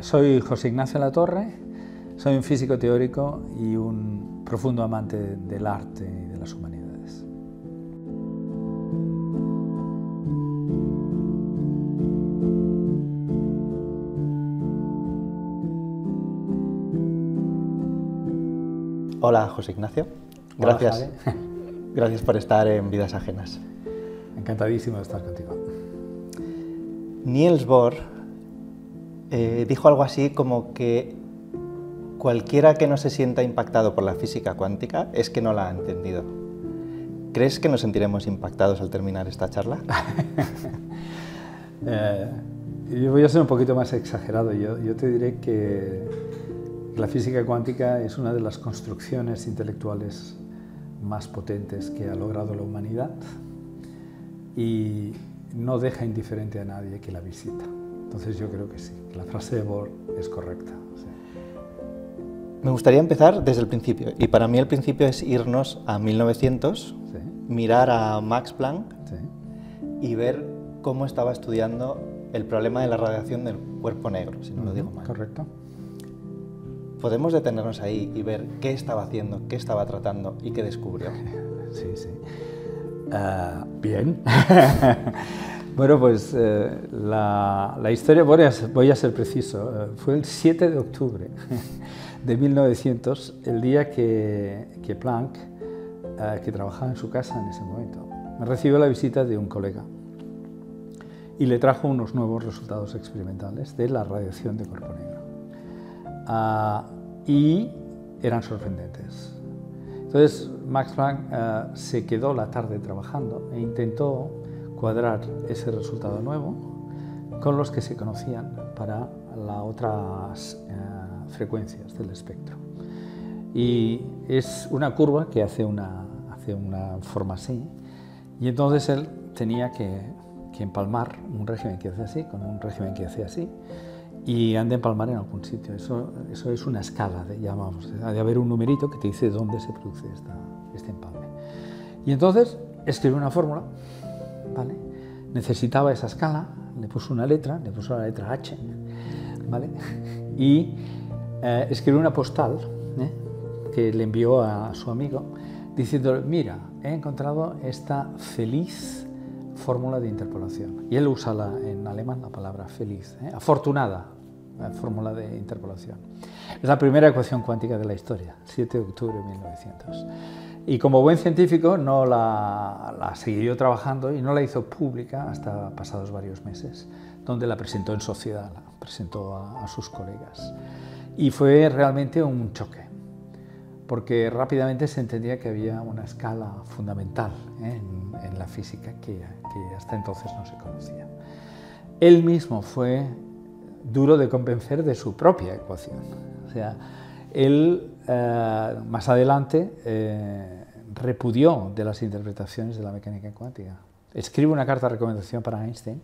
Soy José Ignacio La Torre. soy un físico teórico y un profundo amante del arte y de las humanidades. Hola José Ignacio, gracias. gracias por estar en Vidas Ajenas. Encantadísimo de estar contigo. Niels Bohr eh, dijo algo así como que cualquiera que no se sienta impactado por la física cuántica es que no la ha entendido. ¿Crees que nos sentiremos impactados al terminar esta charla? Eh, yo voy a ser un poquito más exagerado. Yo, yo te diré que la física cuántica es una de las construcciones intelectuales más potentes que ha logrado la humanidad y no deja indiferente a nadie que la visita. Entonces yo creo que sí, la frase de Bohr es correcta. Me gustaría empezar desde el principio, y para mí el principio es irnos a 1900, mirar a Max Planck y ver cómo estaba estudiando el problema de la radiación del cuerpo negro, si no lo digo mal. Correcto. Podemos detenernos ahí y ver qué estaba haciendo, qué estaba tratando y qué descubrió. Sí, sí. Ah, bien. Bueno, pues eh, la, historia, voy a, ser preciso, eh, fue el 7 de octubre de 1900, el día que, Planck, eh, que trabajaba en su casa en ese momento, recibió la visita de un colega y le trajo unos nuevos resultados experimentales de la radiación de cuerpo negro. Ah, y eran sorprendentes. Entonces, Max Planck se quedó la tarde trabajando e intentó cuadrar ese resultado nuevo con los que se conocían para las otras eh, frecuencias del espectro. Y es una curva que hace una, hace una forma así, y entonces él tenía que, que empalmar un régimen que hace así con un régimen que hace así, y han de empalmar en algún sitio. Eso, eso es una escala, de, llamamos. de haber un numerito que te dice dónde se produce esta, este empalme. Y entonces escribe una fórmula Necesitaba esa escala, le puso una letra, le puso la letra H, Y eh, escribió una postal ¿eh? que le envió a su amigo diciendo, mira, he encontrado esta feliz fórmula de interpolación. Y él usa en alemán la palabra feliz, ¿eh? afortunada, la fórmula de interpolación. Es la primera ecuación cuántica de la historia, 7 de octubre de 1900. Y como buen científico no la, la siguió trabajando y no la hizo pública hasta pasados varios meses, donde la presentó en sociedad, la presentó a, sus colegas. Y fue realmente un choque, porque rápidamente se entendía que había una escala fundamental ¿eh? en, en la física que, que hasta entonces no se conocía. Él mismo fue duro de convencer de su propia ecuación. O sea, él eh, más adelante eh, repudió de las interpretaciones de la mecánica cuántica. Escribe una carta de recomendación para Einstein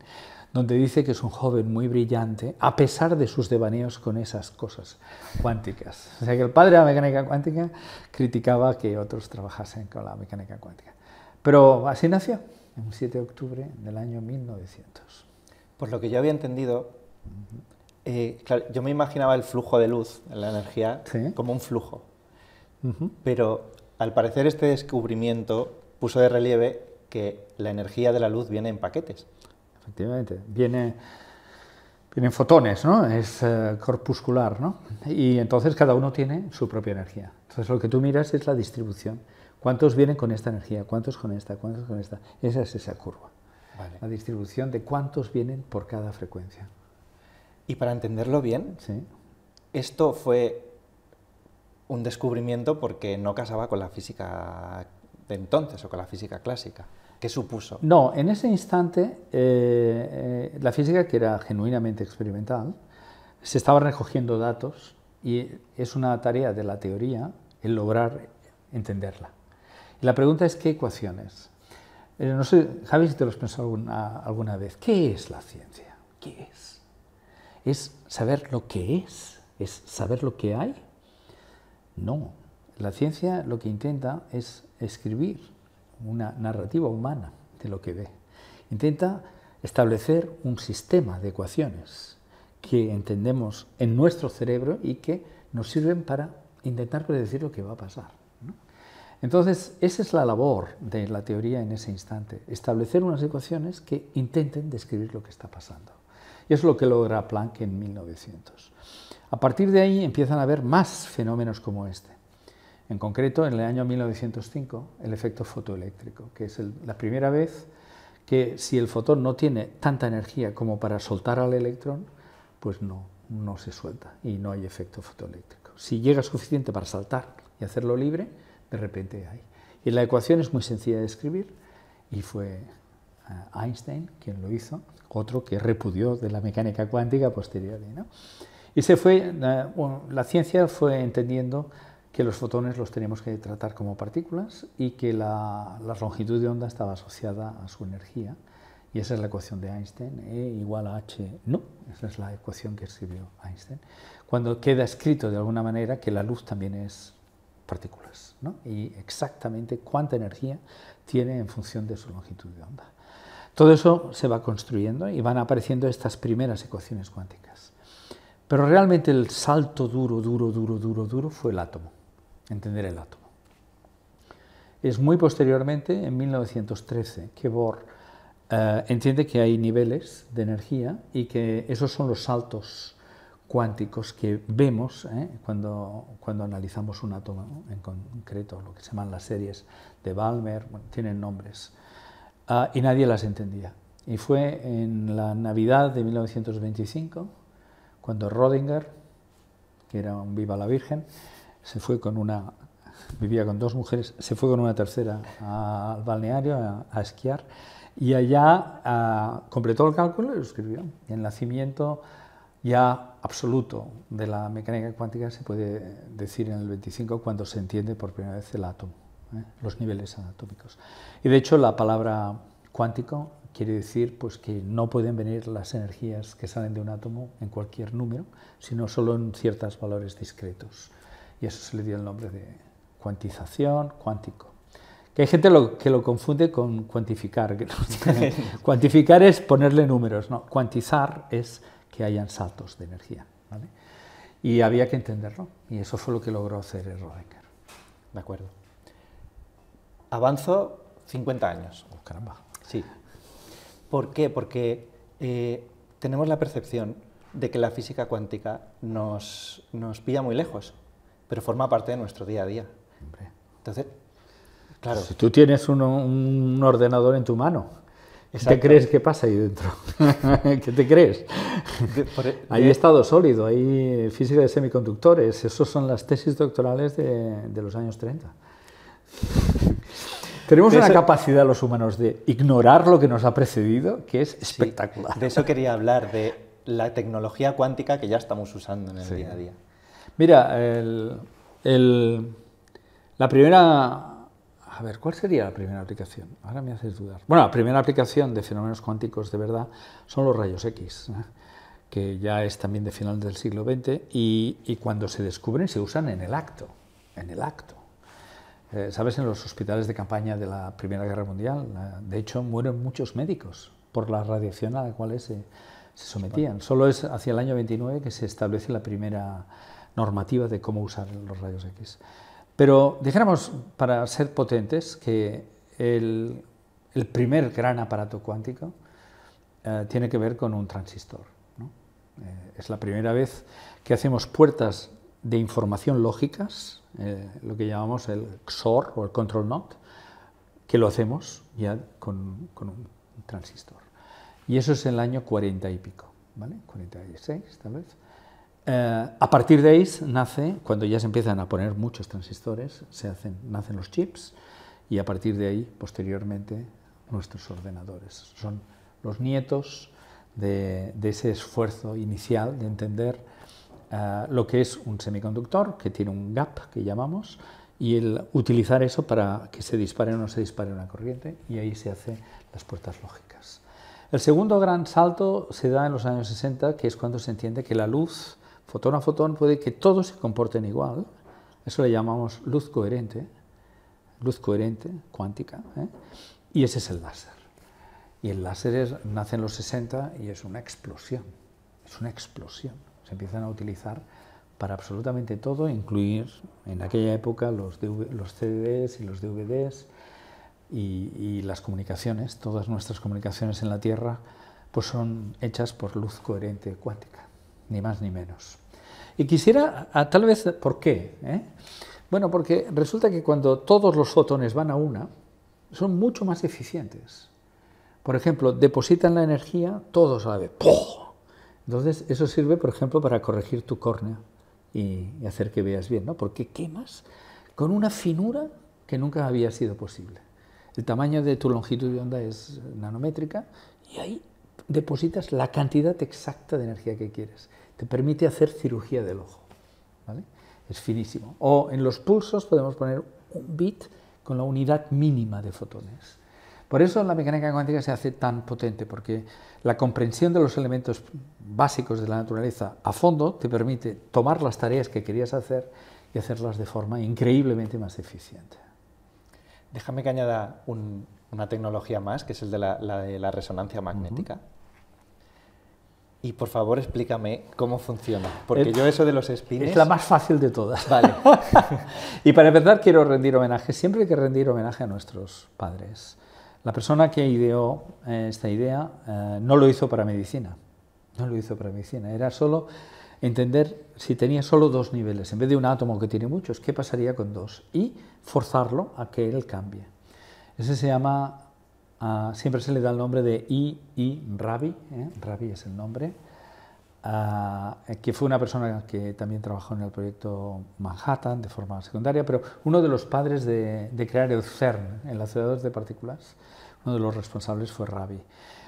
donde dice que es un joven muy brillante a pesar de sus devaneos con esas cosas cuánticas. O sea que el padre de la mecánica cuántica criticaba que otros trabajasen con la mecánica cuántica. Pero así nació, en 7 de octubre del año 1900. Por lo que yo había entendido, eh, yo me imaginaba el flujo de luz, la energía, como un flujo. Pero al parecer este descubrimiento puso de relieve que la energía de la luz viene en paquetes. Efectivamente, viene, vienen fotones, ¿no? Es eh, corpuscular, ¿no? Y entonces cada uno tiene su propia energía. Entonces lo que tú miras es la distribución. ¿Cuántos vienen con esta energía? ¿Cuántos con esta? ¿Cuántos con esta? Esa es esa curva. La distribución de cuántos vienen por cada frecuencia. Y para entenderlo bien, esto fue un descubrimiento porque no casaba con la física de entonces o con la física clásica. ¿Qué supuso? No, en ese instante eh, eh, la física, que era genuinamente experimental, se estaba recogiendo datos y es una tarea de la teoría el lograr entenderla. Y la pregunta es, ¿qué ecuaciones? Eh, no sé, Javi, si te lo has pensado alguna vez. ¿Qué es la ciencia? ¿Qué es? ¿Es saber lo que es? ¿Es saber lo que hay? No. La ciencia lo que intenta es escribir una narrativa humana de lo que ve. Intenta establecer un sistema de ecuaciones que entendemos en nuestro cerebro y que nos sirven para intentar predecir lo que va a pasar. Entonces, esa es la labor de la teoría en ese instante, establecer unas ecuaciones que intenten describir lo que está pasando. Y es lo que logra Planck en 1900. A partir de ahí empiezan a haber más fenómenos como este. En concreto, en el año 1905, el efecto fotoeléctrico, que es la primera vez que si el fotón no tiene tanta energía como para soltar al electrón, pues no, no se suelta y no hay efecto fotoeléctrico. Si llega suficiente para saltar y hacerlo libre, de repente hay. Y la ecuación es muy sencilla de escribir y fue eh, Einstein quien lo hizo otro que repudió de la mecánica cuántica posterior. ¿no? Y se fue, eh, la, ciencia fue entendiendo que los fotones los tenemos que tratar como partículas y que la, longitud de onda estaba asociada a su energía. Y esa es la ecuación de Einstein, E igual a H, no, esa es la ecuación que escribió Einstein. Cuando queda escrito de alguna manera que la luz también es partículas, ¿no? y exactamente cuánta energía tiene en función de su longitud de onda. Todo eso se va construyendo y van apareciendo estas primeras ecuaciones cuánticas. Pero realmente el salto duro, duro, duro, duro, duro fue el átomo, entender el átomo. Es muy posteriormente, en 1913, que Bohr eh, entiende que hay niveles de energía y que esos son los saltos cuánticos que vemos eh, cuando, analizamos un átomo en concreto, lo que se llaman las series de Balmer, tienen nombres Ah, y nadie las entendía. Y fue en la Navidad de 1925 cuando Rodinger, que era un viva la Virgen, se fue con una, vivía con dos mujeres, se fue con una tercera al balneario a, esquiar y allá ah, completó el cálculo y lo escribió. Y el nacimiento ya absoluto de la mecánica cuántica se puede decir en el 25 cuando se entiende por primera vez el átomo. ¿eh? los niveles anatómicos. Y de hecho la palabra cuántico quiere decir pues, que no pueden venir las energías que salen de un átomo en cualquier número, sino solo en ciertos valores discretos. Y eso se le dio el nombre de cuantización, cuántico. Que hay gente que lo confunde con cuantificar. cuantificar es ponerle números, no. Cuantizar es que hayan saltos de energía. Y había que entenderlo. Y eso fue lo que logró hacer el Rodenker. De acuerdo avanzo 50 años. Oh, caramba. Sí. ¿Por qué? Porque eh, tenemos la percepción de que la física cuántica nos, nos pilla muy lejos, pero forma parte de nuestro día a día. Entonces, claro. Si tú tienes un, ordenador en tu mano, ¿Qué crees que pasa ahí dentro? ¿Qué te crees? E, hay estado sólido, hay física de semiconductores, esas son las tesis doctorales de, de los años 30. Tenemos una capacidad los humanos de ignorar lo que nos ha precedido que es espectacular. de eso quería hablar, de la tecnología cuántica que ya estamos usando en el día a día. Mira, la primera... A ver, ¿cuál sería la primera aplicación? Ahora me haces dudar. Bueno, la primera aplicación de fenómenos cuánticos de verdad son los rayos X, que ya es también de final del siglo XX, y cuando se descubren se usan en el acto, en el acto. Eh, Sabes, en los hospitales de campaña de la Primera Guerra Mundial, eh, de hecho, mueren muchos médicos por la radiación a la cual se, sometían. Solo es hacia el año 29 que se establece la primera normativa de cómo usar los rayos X. Pero dijéramos, para ser potentes, que el, primer gran aparato cuántico eh, tiene que ver con un transistor. es la primera vez que hacemos puertas de información lógicas eh, lo que llamamos el XOR o el control NOT, que lo hacemos ya con, un transistor. Y eso es en el año 40 y pico, ¿vale? 46 tal vez. Eh, a partir de ahí nace, cuando ya se empiezan a poner muchos transistores, se hacen, nacen los chips y a partir de ahí, posteriormente, nuestros ordenadores. Son los nietos de ese esfuerzo inicial de entender eh, lo que es un semiconductor, que tiene un gap, que llamamos, y el utilizar eso para que se dispare o no se dispare una corriente, y ahí se hacen las puertas lógicas. El segundo gran salto se da en los años 60, que es cuando se entiende que la luz, fotón a fotón, puede que todos se comporten igual, eso le llamamos luz coherente, luz coherente, cuántica, ¿eh? y ese es el láser. Y el láser nace en los 60 y es una explosión, es una explosión se empiezan a utilizar para absolutamente todo, incluir en aquella época los, los CDs y los DVDs y, las comunicaciones, todas nuestras comunicaciones en la Tierra, pues son hechas por luz coherente cuántica, ni más ni menos. Y quisiera, a, ah, tal vez, ¿por qué? Eh? Bueno, porque resulta que cuando todos los fotones van a una, son mucho más eficientes. Por ejemplo, depositan la energía todos a la vez. Entonces, eso sirve, por ejemplo, para corregir tu córnea y, hacer que veas bien, ¿no? Porque quemas con una finura que nunca había sido posible. El tamaño de tu longitud de onda es nanométrica y ahí depositas la cantidad exacta de energía que quieres. Te permite hacer cirugía del ojo. ¿vale? Es finísimo. O en los pulsos podemos poner un bit con la unidad mínima de fotones. Por eso la mecánica cuántica se hace tan potente, porque la comprensión de los elementos básicos de la naturaleza a fondo te permite tomar las tareas que querías hacer y hacerlas de forma increíblemente más eficiente. Déjame que añada una tecnología más, que es el de la, de la resonancia magnética. Y por favor explícame cómo funciona, porque yo eso de los espines... Es la más fácil de todas. y para empezar quiero rendir homenaje, siempre hay que rendir homenaje a nuestros padres. La persona que ideó eh, esta idea eh, no lo hizo para medicina, no lo hizo para medicina, era solo entender si tenía solo dos niveles, en vez de un átomo que tiene muchos, qué pasaría con dos, y forzarlo a que él cambie. Ese se llama, ah, siempre se le da el nombre de I. I. Rabi, ¿eh? Rabi es el nombre, ah, que fue una persona que también trabajó en el proyecto Manhattan de forma secundaria, pero uno de los padres de, crear el CERN, el acelerador de partículas, uno de los responsables fue Rabi.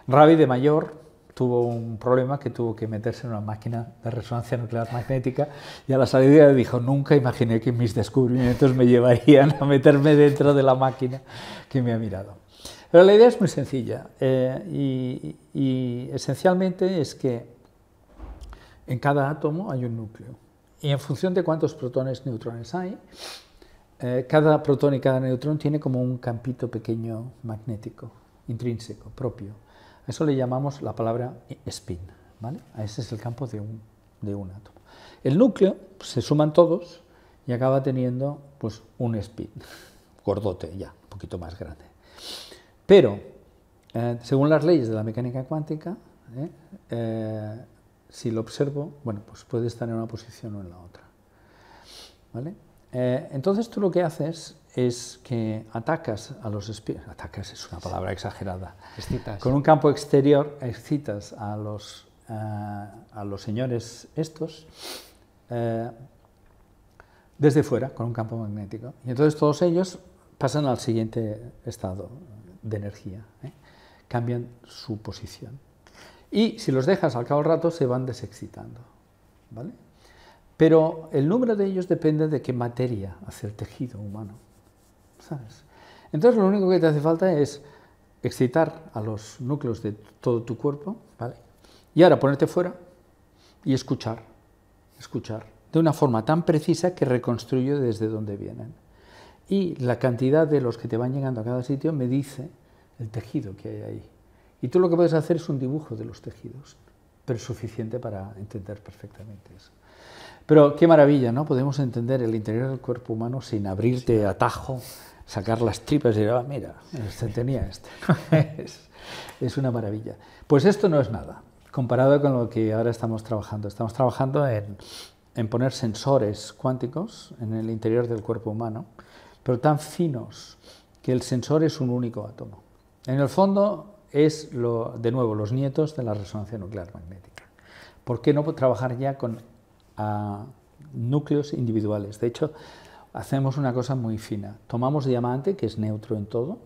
Rabi de mayor tuvo un problema que tuvo que meterse en una máquina de resonancia nuclear magnética y a la salida dijo, nunca imaginé que mis descubrimientos me llevarían a meterme dentro de la máquina que me ha mirado. Pero la idea es muy sencilla eh, y, y esencialmente es que en cada átomo hay un núcleo y en función de cuántos protones, y neutrones hay, eh, cada protón y cada neutrón tiene como un campito pequeño magnético, intrínseco, propio. A eso le llamamos la palabra spin. ¿vale? Ese es el campo de un, átomo. El núcleo pues, se suman todos y acaba teniendo pues, un spin, gordote ya, un poquito más grande. Pero, eh, según las leyes de la mecánica cuántica, eh, si lo observo, pues puede estar en una posición o en la otra. ¿Vale? Eh, entonces tú lo que haces es que atacas a los espíritus, atacas es una palabra exagerada, con un campo exterior excitas a los, eh, a los señores estos eh, desde fuera, con un campo magnético. Y entonces todos ellos pasan al siguiente estado de energía, cambian su posición. Y si los dejas al cabo del rato se van desexcitando. ¿vale? Pero el número de ellos depende de qué materia hace el tejido humano. ¿sabes? Entonces lo único que te hace falta es excitar a los núcleos de todo tu cuerpo, ¿vale? Y ahora ponerte fuera y escuchar, escuchar, de una forma tan precisa que reconstruyo desde dónde vienen. Y la cantidad de los que te van llegando a cada sitio me dice el tejido que hay ahí. Y tú lo que puedes hacer es un dibujo de los tejidos, pero suficiente para entender perfectamente eso. Pero qué maravilla, ¿no? Podemos entender el interior del cuerpo humano sin abrirte atajo, sacar las tripas y decir, ah, mira, este tenía este. es, una maravilla. Pues esto no es nada, comparado con lo que ahora estamos trabajando. Estamos trabajando en, poner sensores cuánticos en el interior del cuerpo humano, pero tan finos que el sensor es un único átomo. En el fondo es, lo, de nuevo, los nietos de la resonancia nuclear magnética. ¿Por qué no trabajar ya con a núcleos individuales. De hecho, hacemos una cosa muy fina. Tomamos diamante, que es neutro en todo,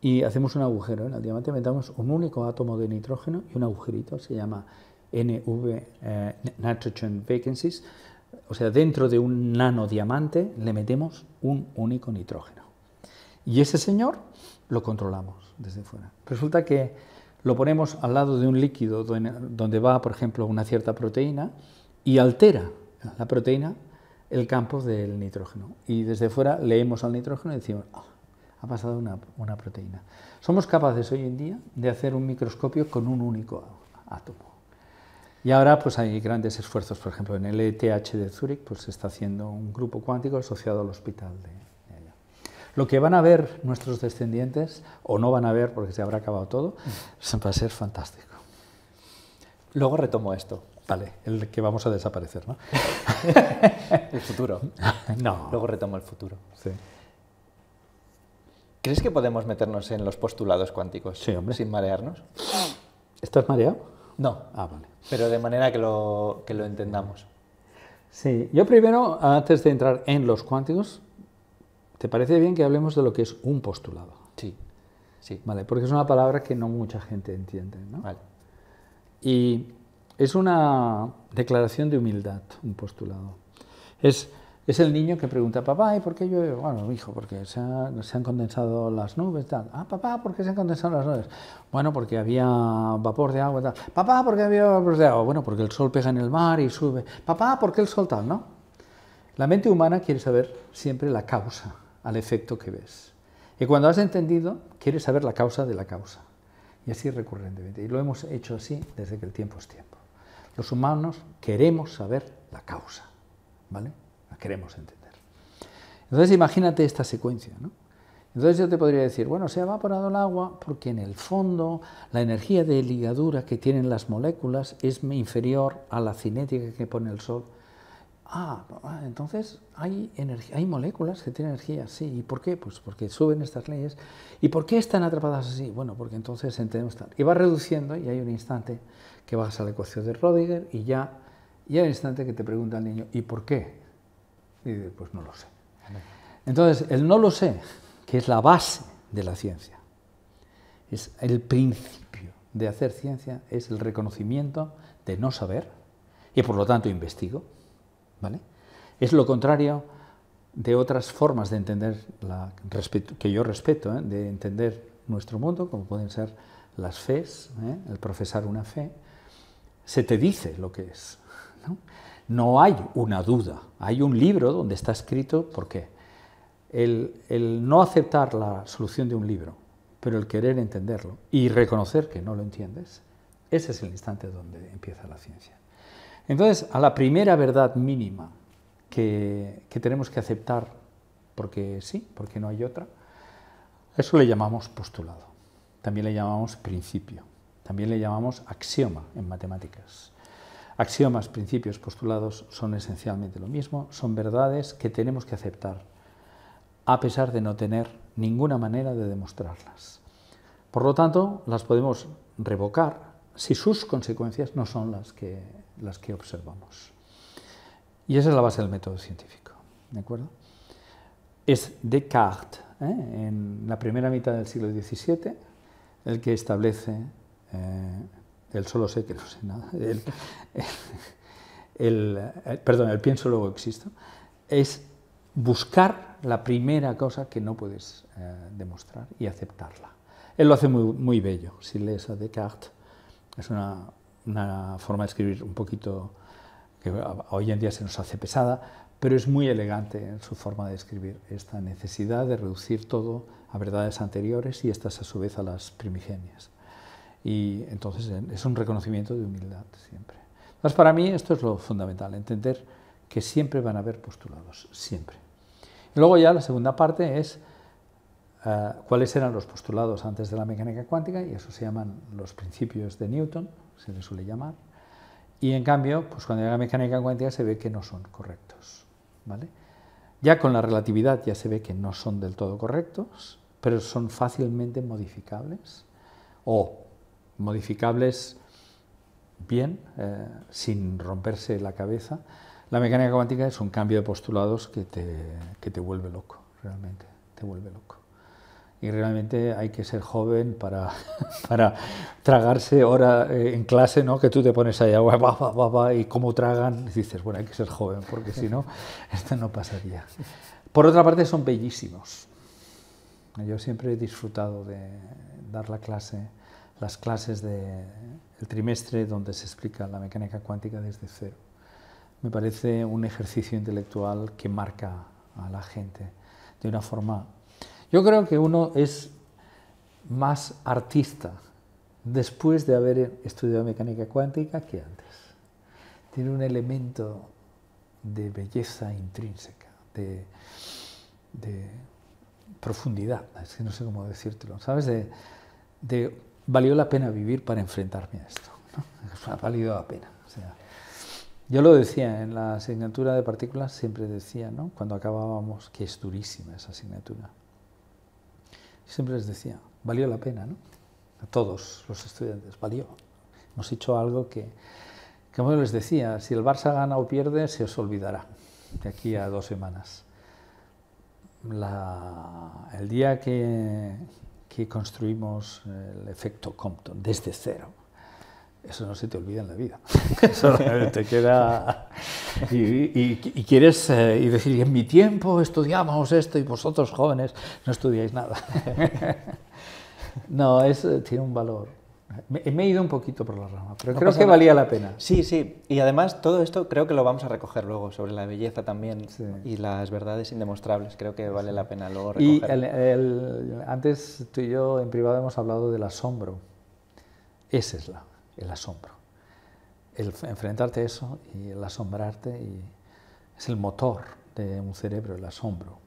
y hacemos un agujero. En el diamante metamos un único átomo de nitrógeno y un agujerito, se llama NV, eh, Nitrogen Vacancies. O sea, dentro de un nanodiamante le metemos un único nitrógeno. Y ese señor lo controlamos desde fuera. Resulta que lo ponemos al lado de un líquido donde va, por ejemplo, una cierta proteína y altera la proteína el campo del nitrógeno. Y desde fuera leemos al nitrógeno y decimos, ah, ha pasado una, proteína. Somos capaces hoy en día de hacer un microscopio con un único átomo. Y ahora pues hay grandes esfuerzos, por ejemplo, en el ETH de Zúrich pues se está haciendo un grupo cuántico asociado al hospital de, Lo que van a ver nuestros descendientes, o no van a ver porque se habrá acabado todo, mm. va a ser fantástico. Luego retomo esto. Vale, el que vamos a desaparecer, ¿no? el futuro. No. Luego retomo el futuro. Sí. ¿Crees que podemos meternos en los postulados cuánticos sí, hombre. sin marearnos? ¿Estás mareado? No. Ah, vale. Pero de manera que lo, que lo entendamos. Sí, yo primero, antes de entrar en los cuánticos, ¿te parece bien que hablemos de lo que es un postulado? Sí. sí. Vale, porque es una palabra que no mucha gente entiende, ¿no? Vale. Y es una declaración de humildad, un postulado. Es, el niño que pregunta, papá, ¿y por qué llueve? Bueno, hijo, porque se, han condensado las nubes, tal. Ah, papá, ¿por qué se han condensado las nubes? Bueno, porque había vapor de agua, tal. Papá, ¿por qué había vapor de agua? Bueno, porque el sol pega en el mar y sube. Papá, ¿por qué el sol tal? ¿No? La mente humana quiere saber siempre la causa al efecto que ves. Y cuando has entendido, quiere saber la causa de la causa. Y así recurrentemente. Y lo hemos hecho así desde que el tiempo es tiempo. Los humanos queremos saber la causa, ¿vale? La queremos entender. Entonces imagínate esta secuencia, ¿no? Entonces yo te podría decir, bueno, se ha evaporado el agua porque en el fondo la energía de ligadura que tienen las moléculas es inferior a la cinética que pone el sol. Ah, ah entonces hay, hay moléculas que tienen energía, sí. ¿Y por qué? Pues porque suben estas leyes. ¿Y por qué están atrapadas así? Bueno, porque entonces entendemos tal. Y va reduciendo y hay un instante que vas a la ecuación de Rödiger y ya, y al instante que te pregunta el niño, ¿y por qué? Y dice, pues no lo sé. Entonces, el no lo sé, que es la base de la ciencia, es el principio de hacer ciencia, es el reconocimiento de no saber, y por lo tanto investigo, ¿vale? Es lo contrario de otras formas de entender, la, que yo respeto, ¿eh? de entender nuestro mundo, como pueden ser las fes, ¿eh? el profesar una fe, se te dice lo que es. ¿no? hay una duda. Hay un libro donde está escrito por qué. El, no aceptar la solución de un libro, pero el querer entenderlo y reconocer que no lo entiendes, ese es el instante donde empieza la ciencia. Entonces, a la primera verdad mínima que, que tenemos que aceptar, porque sí, porque no hay otra, eso le llamamos postulado, también le llamamos principio. También le llamamos axioma en matemáticas. Axiomas, principios, postulados son esencialmente lo mismo, son verdades que tenemos que aceptar, a pesar de no tener ninguna manera de demostrarlas. Por lo tanto, las podemos revocar si sus consecuencias no son las que, las que observamos. Y esa es la base del método científico. ¿De acuerdo? Es Descartes, ¿eh? en la primera mitad del siglo XVII, el que establece eh, él solo sé que no sé nada. El, eh, perdón, el pienso luego existo. Es buscar la primera cosa que no puedes eh, demostrar y aceptarla. Él lo hace muy, muy bello. Si lees a Descartes, es una, una forma de escribir un poquito que hoy en día se nos hace pesada, pero es muy elegante en su forma de escribir esta necesidad de reducir todo a verdades anteriores y estas a su vez a las primigenias. Y entonces es un reconocimiento de humildad siempre. Entonces para mí esto es lo fundamental, entender que siempre van a haber postulados, siempre. Y luego ya la segunda parte es ah, cuáles eran los postulados antes de la mecánica cuántica, y eso se llaman los principios de Newton, se les suele llamar. Y en cambio, pues cuando llega la mecánica cuántica se ve que no son correctos. ¿vale? Ya con la relatividad ya se ve que no son del todo correctos, pero son fácilmente modificables o modificables bien, eh, sin romperse la cabeza. La mecánica cuántica es un cambio de postulados que te, que te vuelve loco, realmente, te vuelve loco. Y realmente hay que ser joven para, para tragarse ahora eh, en clase, ¿no? que tú te pones ahí agua va, va, y cómo tragan, y dices, bueno, hay que ser joven, porque si no, esto no pasaría. Por otra parte, son bellísimos. Yo siempre he disfrutado de dar la clase las clases del trimestre donde se explica la mecánica cuántica desde cero. Me parece un ejercicio intelectual que marca a la gente de una forma... Yo creo que uno es más artista después de haber estudiado mecánica cuántica que antes. Tiene un elemento de belleza intrínseca, de, profundidad, es que no sé cómo decírtelo, ¿sabes? de valió la pena vivir para enfrentarme a esto. ¿no? Ha valido la pena. yo lo decía en la asignatura de partículas, siempre decía, ¿no? cuando acabábamos, que es durísima esa asignatura. Siempre les decía, valió la pena, ¿no? A todos los estudiantes, valió. Hemos hecho algo que, como les decía, si el Barça gana o pierde, se os olvidará de aquí a dos semanas. el día que que construimos el efecto Compton desde cero. Eso no se te olvida en la vida. te queda. Y, quieres eh, y decir, en mi tiempo estudiamos esto y vosotros jóvenes no estudiáis nada. No, eso eh, tiene un valor. Me, he ido un poquito por la rama, pero creo que valía la pena. Sí, sí, y además todo esto creo que lo vamos a recoger luego sobre la belleza también y las verdades indemostrables, creo que vale la pena luego recoger. Y antes tú y yo en privado hemos hablado del asombro, ese es la, el asombro, el enfrentarte a eso y el asombrarte y es el motor de un cerebro, el asombro,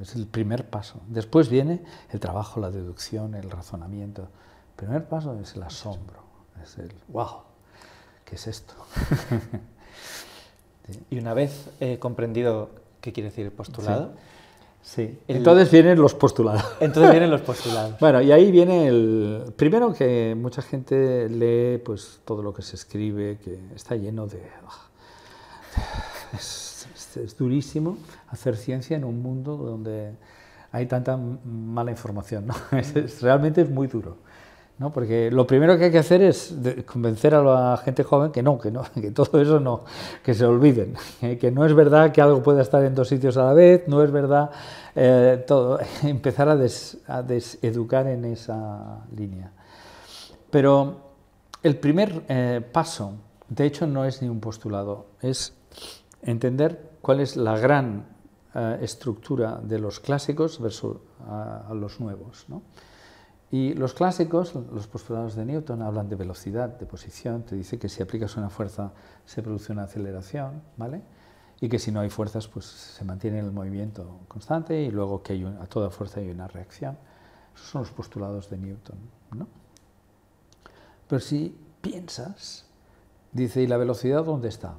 es el primer paso. Después viene el trabajo, la deducción, el razonamiento el primer paso es el asombro, es el wow, ¿qué es esto? Y una vez he comprendido qué quiere decir postulado, sí. entonces vienen los postulados. Entonces vienen los postulados. bueno, y ahí viene el... Primero que mucha gente lee pues, todo lo que se escribe, que está lleno de... Ah, es, durísimo hacer ciencia en un mundo donde hay tanta mala información. realmente es muy duro. Porque lo primero que hay que hacer es convencer a la gente joven que no, que no, que todo eso no, que se olviden, ¿eh? que no es verdad que algo pueda estar en dos sitios a la vez, no es verdad eh, todo, empezar a, deseducar en esa línea. Pero el primer eh, paso, de hecho, no es ni un postulado, es entender cuál es la gran estructura de los clásicos versus los nuevos, y los clásicos, los postulados de Newton, hablan de velocidad, de posición, te dice que si aplicas una fuerza se produce una aceleración, ¿vale? Y que si no hay fuerzas, pues se mantiene el movimiento constante y luego que a toda fuerza hay una reacción. Esos son los postulados de Newton, ¿no? Pero si piensas, dice, ¿y la velocidad dónde está?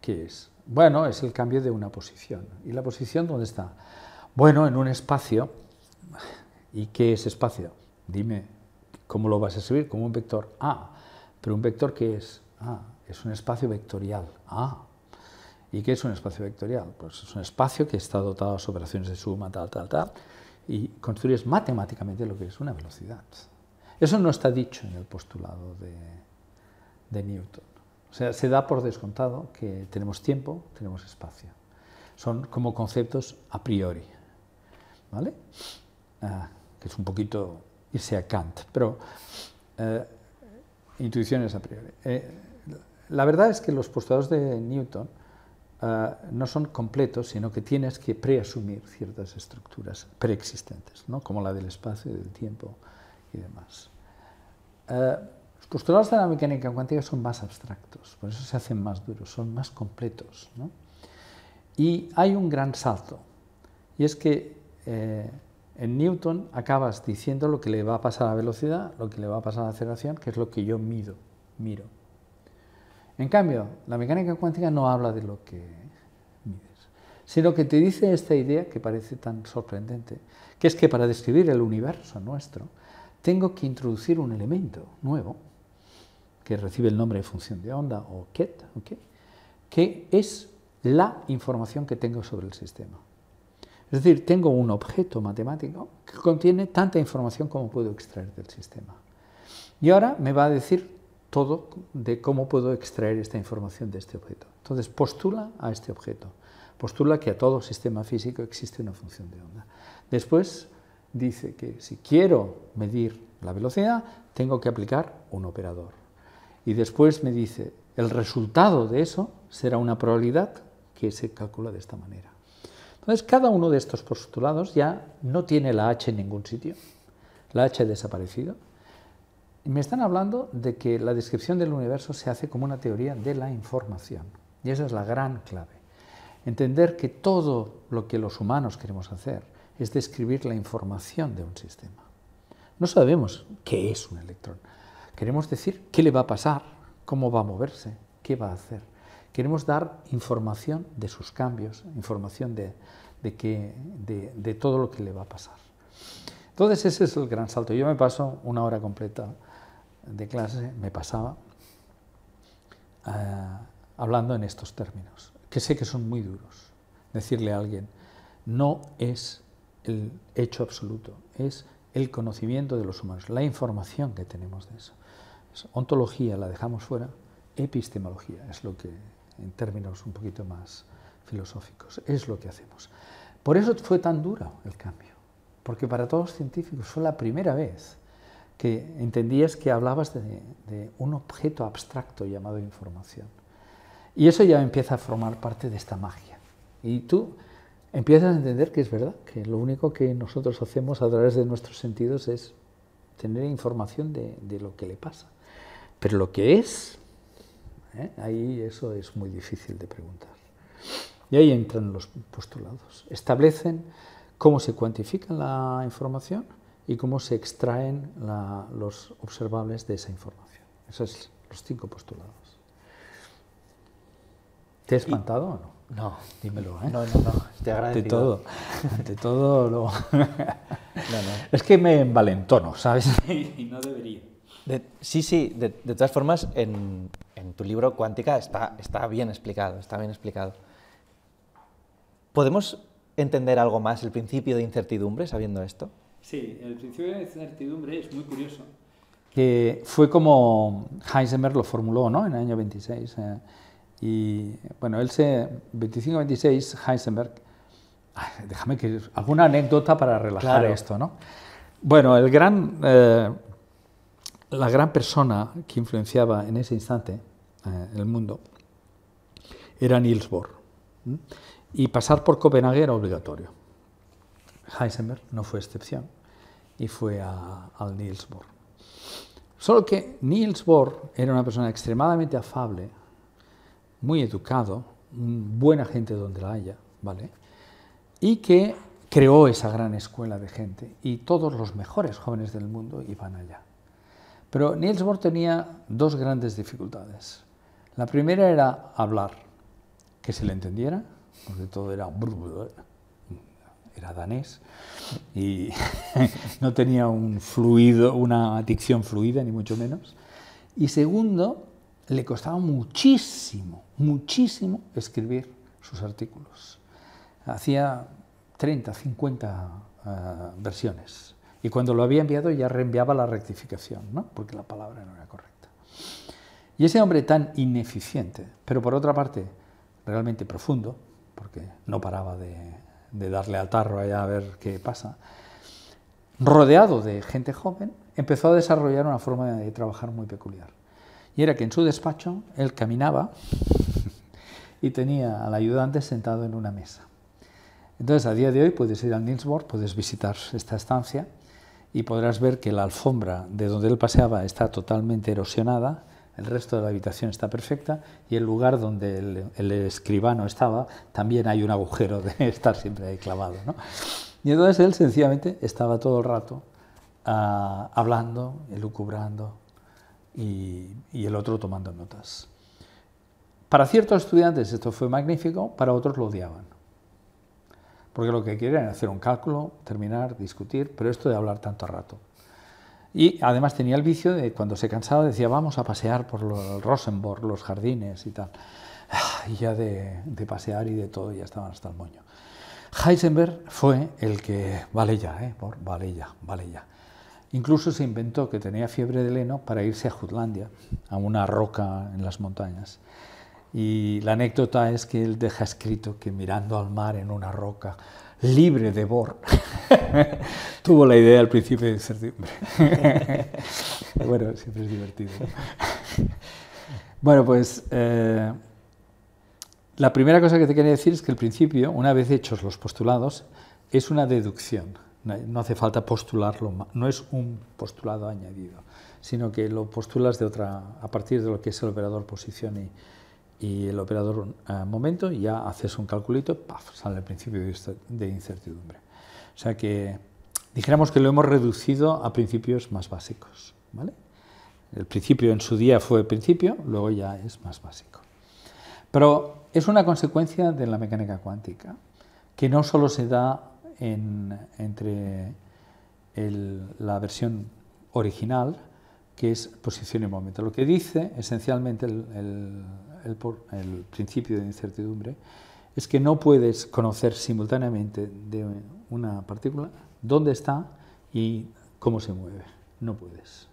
¿Qué es? Bueno, es el cambio de una posición. ¿Y la posición dónde está? Bueno, en un espacio ¿Y qué es espacio? Dime, ¿cómo lo vas a escribir? Como un vector. A. pero un vector ¿qué es? Ah, es un espacio vectorial. Ah, ¿y qué es un espacio vectorial? Pues es un espacio que está dotado de operaciones de suma, tal, tal, tal, y construyes matemáticamente lo que es una velocidad. Eso no está dicho en el postulado de, de Newton. O sea, se da por descontado que tenemos tiempo, tenemos espacio. Son como conceptos a priori. ¿Vale? Ah que es un poquito irse a Kant, pero eh, intuiciones a priori. Eh, la verdad es que los postulados de Newton eh, no son completos, sino que tienes que preasumir ciertas estructuras preexistentes, ¿no? como la del espacio, del tiempo y demás. los postulados de la mecánica cuántica son más abstractos, por eso se hacen más duros, son más completos. ¿no? Y hay un gran salto, y es que en Newton acabas diciendo lo que le va a pasar a velocidad, lo que le va a pasar a aceleración, que es lo que yo mido, miro. En cambio, la mecánica cuántica no habla de lo que mides, sino que te dice esta idea que parece tan sorprendente, que es que para describir el universo nuestro tengo que introducir un elemento nuevo, que recibe el nombre de función de onda o ket, que es la información que tengo sobre el sistema. Es decir, tengo un objeto matemático que contiene tanta información como puedo extraer del sistema. Y ahora me va a decir todo de cómo puedo extraer esta información de este objeto. Entonces, postula a este objeto. Postula que a todo sistema físico existe una función de onda. Después dice que si quiero medir la velocidad, tengo que aplicar un operador. Y después me dice, el resultado de eso será una probabilidad que se calcula de esta manera. Entonces, cada uno de estos postulados ya no tiene la H en ningún sitio, la H ha desaparecido. Me están hablando de que la descripción del universo se hace como una teoría de la información, y esa es la gran clave. Entender que todo lo que los humanos queremos hacer es describir la información de un sistema. No sabemos qué es un electrón. Queremos decir qué le va a pasar, cómo va a moverse, qué va a hacer. Queremos dar información de sus cambios, información de, de, que, de, todo lo que le va a pasar. Entonces ese es el gran salto. Yo me paso una hora completa de clase, me pasaba, eh, hablando en estos términos, que sé que son muy duros. Decirle a alguien, no es el hecho absoluto, es el conocimiento de los humanos, la información que tenemos de eso. ontología la dejamos fuera, epistemología es lo que en términos un poquito más filosóficos. Es lo que hacemos. Por eso fue tan duro el cambio, porque para todos los científicos fue la primera vez que entendías que hablabas de, un objeto abstracto llamado información. Y eso ya empieza a formar parte de esta magia. Y tú empiezas a entender que es verdad, que lo único que nosotros hacemos a través de nuestros sentidos es tener información de, de lo que le pasa. Pero lo que es, ¿eh? Ahí eso es muy difícil de preguntar. Y ahí entran los postulados. Establecen cómo se cuantifica la información y cómo se extraen los observables de esa información. Esos son los cinco postulados. ¿Te he espantado o no? No, dímelo, ¿eh? No, no, no, te agradezco. Ante todo, todo, Es que me envalentono, ¿sabes? Y no debería. sí, sí, de, de, todas formas, en, en tu libro Cuántica está, está bien explicado, está bien explicado. ¿Podemos entender algo más el principio de incertidumbre sabiendo esto? Sí, el principio de incertidumbre es muy curioso. Que fue como Heisenberg lo formuló ¿no? en el año 26. Eh, y bueno, él se. 25-26, Heisenberg. déjame que. alguna anécdota para relajar esto, ¿no? Bueno, el gran. Eh, la gran persona que influenciaba en ese instante eh, el mundo, era Niels Bohr. Y pasar por Copenhague era obligatorio. Heisenberg no fue excepción y fue al Niels Bohr. Solo que Niels Bohr era una persona extremadamente afable, muy educado, buena gente donde la haya, ¿vale? Y que creó esa gran escuela de gente y todos los mejores jóvenes del mundo iban allá. Pero Niels Bohr tenía dos grandes dificultades. La primera era hablar, que se le entendiera, porque todo era... Era danés y no tenía un fluido, una dicción fluida, ni mucho menos. Y segundo, le costaba muchísimo, muchísimo escribir sus artículos. Hacía 30, 50 eh, versiones. Y cuando lo había enviado ya reenviaba la rectificación, ¿no? porque la palabra no era y ese hombre tan ineficiente, pero por otra parte realmente profundo, porque no paraba de, darle al tarro allá a ver qué pasa, rodeado de gente joven, empezó a desarrollar una forma de trabajar muy peculiar. Y era que en su despacho él caminaba y tenía al ayudante sentado en una mesa. Entonces, a día de hoy puedes ir al Nielsborg, puedes visitar esta estancia y podrás ver que la alfombra de donde él paseaba está totalmente erosionada, el resto de la habitación está perfecta y el lugar donde el, escribano estaba también hay un agujero de estar siempre ahí clavado. ¿no? Y entonces él sencillamente estaba todo el rato ah, hablando, elucubrando y, y el otro tomando notas. Para ciertos estudiantes esto fue magnífico, para otros lo odiaban. Porque lo que quieren es hacer un cálculo, terminar, discutir, pero esto de hablar tanto rato y además tenía el vicio de cuando se cansaba decía, vamos a pasear por el Rosenborg, los jardines y tal. Ah, y ya de, pasear y de todo ya estaban hasta el moño. Heisenberg fue el que, vale ya, ¿eh? por, vale ya, vale ya. Incluso se inventó que tenía fiebre de leno para irse a Jutlandia, a una roca en las montañas. Y la anécdota es que él deja escrito que mirando al mar en una roca libre de bor. Tuvo la idea al principio de ser bueno, siempre es divertido. bueno, pues eh, la primera cosa que te quería decir es que el principio, una vez hechos los postulados, es una deducción. No, hace falta postularlo, no es un postulado añadido, sino que lo postulas de otra, a partir de lo que es el operador posición y, y el operador eh, momento ya haces un calculito, ¡paf! sale el principio de incertidumbre. O sea que dijéramos que lo hemos reducido a principios más básicos. ¿vale? El principio en su día fue principio, luego ya es más básico. Pero es una consecuencia de la mecánica cuántica, que no solo se da en, entre la versión original, que es posición y momento. Lo que dice esencialmente el el, principio de incertidumbre, es que no puedes conocer simultáneamente de una partícula dónde está y cómo se mueve. No puedes.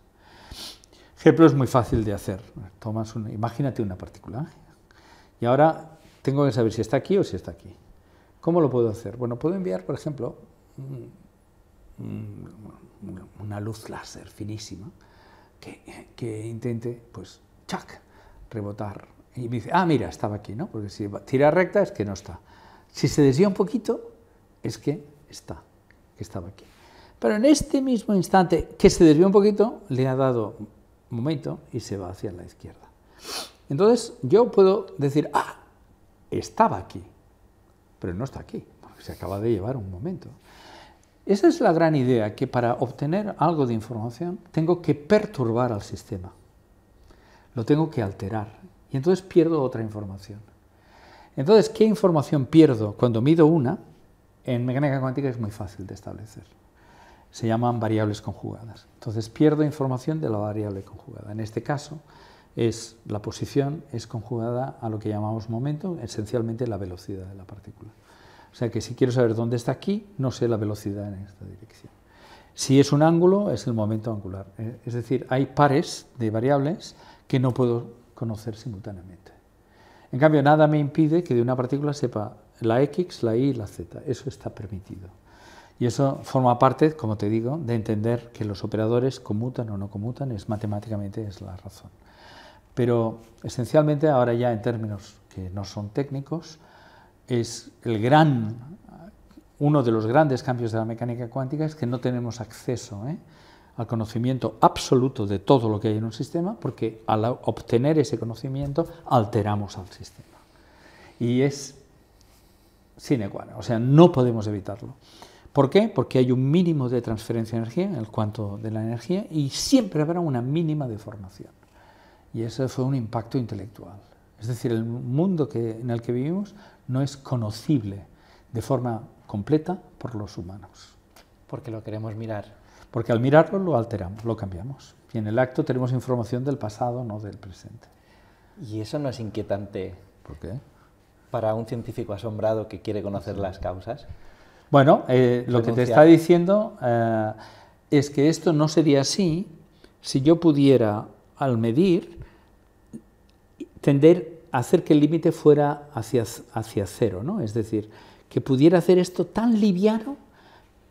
Ejemplo es muy fácil de hacer. Tomas una, imagínate una partícula ¿eh? y ahora tengo que saber si está aquí o si está aquí. ¿Cómo lo puedo hacer? Bueno, puedo enviar, por ejemplo, una luz láser finísima que, que intente, pues, chac, rebotar y me dice, ah, mira, estaba aquí, ¿no? Porque si tira recta es que no está. Si se desvía un poquito, es que está, que estaba aquí. Pero en este mismo instante que se desvió un poquito, le ha dado momento y se va hacia la izquierda. Entonces yo puedo decir, ah, estaba aquí, pero no está aquí, porque se acaba de llevar un momento. Esa es la gran idea, que para obtener algo de información tengo que perturbar al sistema, lo tengo que alterar, y entonces pierdo otra información. Entonces, ¿qué información pierdo cuando mido una? En mecánica cuántica es muy fácil de establecer. Se llaman variables conjugadas. Entonces, pierdo información de la variable conjugada. En este caso, es la posición es conjugada a lo que llamamos momento, esencialmente la velocidad de la partícula. O sea que si quiero saber dónde está aquí, no sé la velocidad en esta dirección. Si es un ángulo, es el momento angular. Eh, es decir, hay pares de variables que no puedo conocer simultáneamente. En cambio, nada me impide que de una partícula sepa la X, la Y y la Z. Eso está permitido. Y eso forma parte, como te digo, de entender que los operadores conmutan o no conmutan, es matemáticamente es la razón. Pero esencialmente ahora ya en términos que no son técnicos, es el gran, uno de los grandes cambios de la mecánica cuántica es que no tenemos acceso. ¿eh? al conocimiento absoluto de todo lo que hay en un sistema, porque al obtener ese conocimiento alteramos al sistema. Y es sine qua o sea, no podemos evitarlo. ¿Por qué? Porque hay un mínimo de transferencia de energía, el cuanto de la energía, y siempre habrá una mínima deformación. Y eso fue un impacto intelectual. Es decir, el mundo que, en el que vivimos no es conocible de forma completa por los humanos. Porque lo queremos mirar. Porque al mirarlo lo alteramos, lo cambiamos. Y en el acto tenemos información del pasado, no del presente. ¿Y eso no es inquietante? ¿Por qué? Para un científico asombrado que quiere conocer las causas. Bueno, eh, lo que te está diciendo eh, es que esto no sería así si yo pudiera, al medir, tender a hacer que el límite fuera hacia, hacia cero, ¿no? Es decir, que pudiera hacer esto tan liviano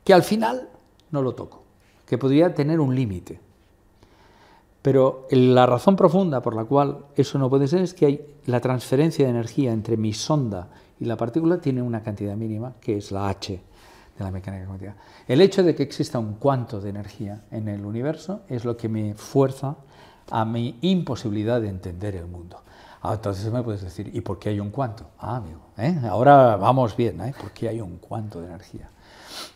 que al final no lo toco que podría tener un límite. Pero la razón profunda por la cual eso no puede ser es que hay, la transferencia de energía entre mi sonda y la partícula tiene una cantidad mínima, que es la h de la mecánica cuántica. El hecho de que exista un cuanto de energía en el universo es lo que me fuerza a mi imposibilidad de entender el mundo. Ah, entonces me puedes decir, ¿y por qué hay un cuanto? Ah, amigo, ¿eh? ahora vamos bien, ¿eh? ¿por qué hay un cuanto de energía?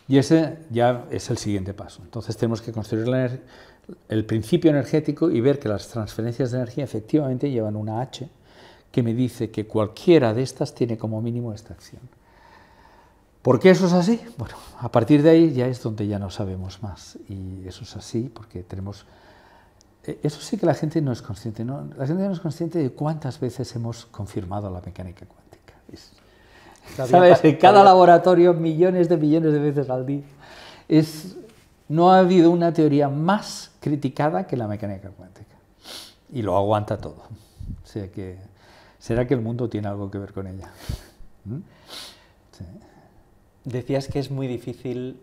Y ese ya es el siguiente paso. Entonces tenemos que construir el principio energético y ver que las transferencias de energía efectivamente llevan una H que me dice que cualquiera de estas tiene como mínimo esta acción. ¿Por qué eso es así? Bueno, a partir de ahí ya es donde ya no sabemos más. Y eso es así porque tenemos... E, eso sí que la gente no es consciente. La gente no es consciente de cuántas veces hemos confirmado la mecánica cuántica. ¿Sabes? En cada laboratorio millones de millones de veces al día. no ha habido una teoría más criticada que la mecánica cuántica. Y lo aguanta todo. ¿será que el mundo tiene algo que ver con ella? ¿Mm? Decías que es muy difícil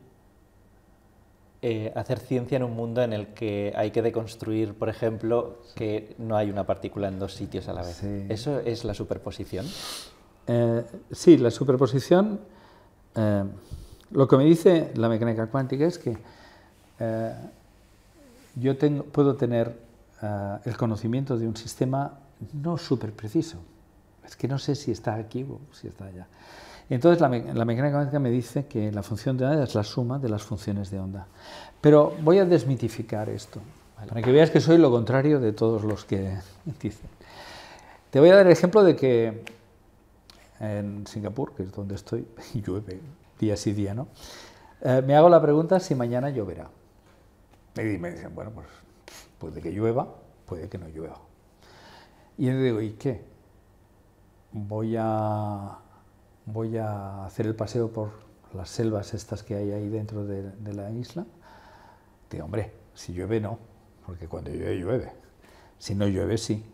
eh, hacer ciencia en un mundo en el que hay que deconstruir, por ejemplo, que no hay una partícula en dos sitios a la vez. ¿Eso es la superposición? Eh, sí, la superposición, eh, lo que me dice la mecánica cuántica es que eh, yo tengo, puedo tener el conocimiento de un sistema no súper preciso. Es que no sé si está aquí o si está allá. Entonces la, mecánica cuántica me dice que la función de onda es la suma de las funciones de onda. Pero voy a desmitificar esto, para que veas que soy lo contrario de todos los que dicen. Te voy a dar el ejemplo de que en Singapur, que es donde estoy, y llueve día sí día, ¿no? Eh, me hago la pregunta si mañana lloverá. Y me dicen, bueno, pues puede que llueva, puede que no llueva. Y yo digo, ¿y qué? Voy a, voy a hacer el paseo por las selvas estas que hay ahí dentro de, de la isla. Digo, hombre, si llueve no, porque cuando llueve llueve. Si no llueve sí,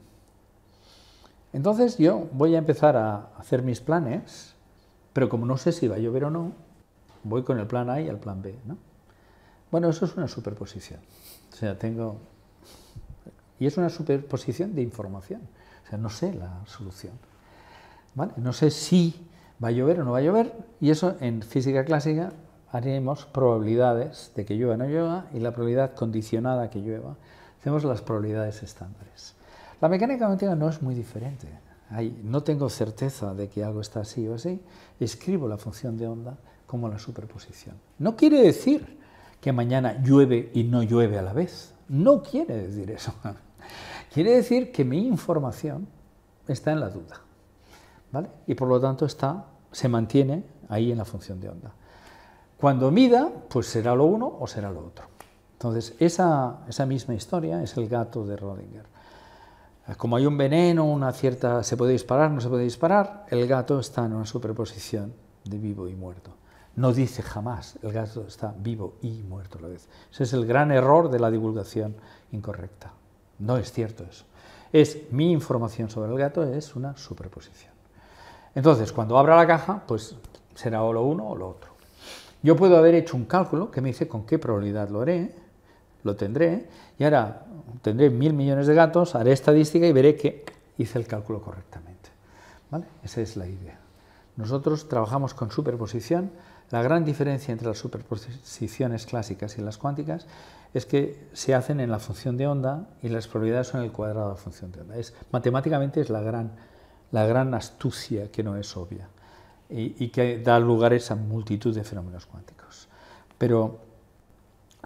entonces yo voy a empezar a hacer mis planes, pero como no sé si va a llover o no, voy con el plan A y el plan B. ¿no? Bueno, eso es una superposición. O sea, tengo... Y es una superposición de información. O sea, no sé la solución. No sé si va a llover o no va a llover, y eso en física clásica haremos probabilidades de que llueva o no llueva y la probabilidad condicionada que llueva. Hacemos las probabilidades estándares. La mecánica cuántica no es muy diferente. no tengo certeza de que algo está así o así, escribo la función de onda como la superposición. No quiere decir que mañana llueve y no llueve a la vez. No quiere decir eso. Quiere decir que mi información está en la duda. ¿vale? Y por lo tanto está, se mantiene ahí en la función de onda. Cuando mida, pues será lo uno o será lo otro. Entonces, esa, misma historia es el gato de Rodinger como hay un veneno, una cierta se puede disparar, no se puede disparar, el gato está en una superposición de vivo y muerto. No dice jamás, el gato está vivo y muerto a la vez. Ese es el gran error de la divulgación incorrecta. No es cierto eso. Es mi información sobre el gato, es una superposición. Entonces, cuando abra la caja, pues será o lo uno o lo otro. Yo puedo haber hecho un cálculo que me dice con qué probabilidad lo haré, lo tendré, y ahora tendré mil millones de gatos, haré estadística y veré que hice el cálculo correctamente. ¿Vale? Esa es la idea. Nosotros trabajamos con superposición. La gran diferencia entre las superposiciones clásicas y las cuánticas es que se hacen en la función de onda y las probabilidades son el cuadrado de la función de onda. Es, matemáticamente es la gran, la gran astucia que no es obvia y, y que da lugar a esa multitud de fenómenos cuánticos. Pero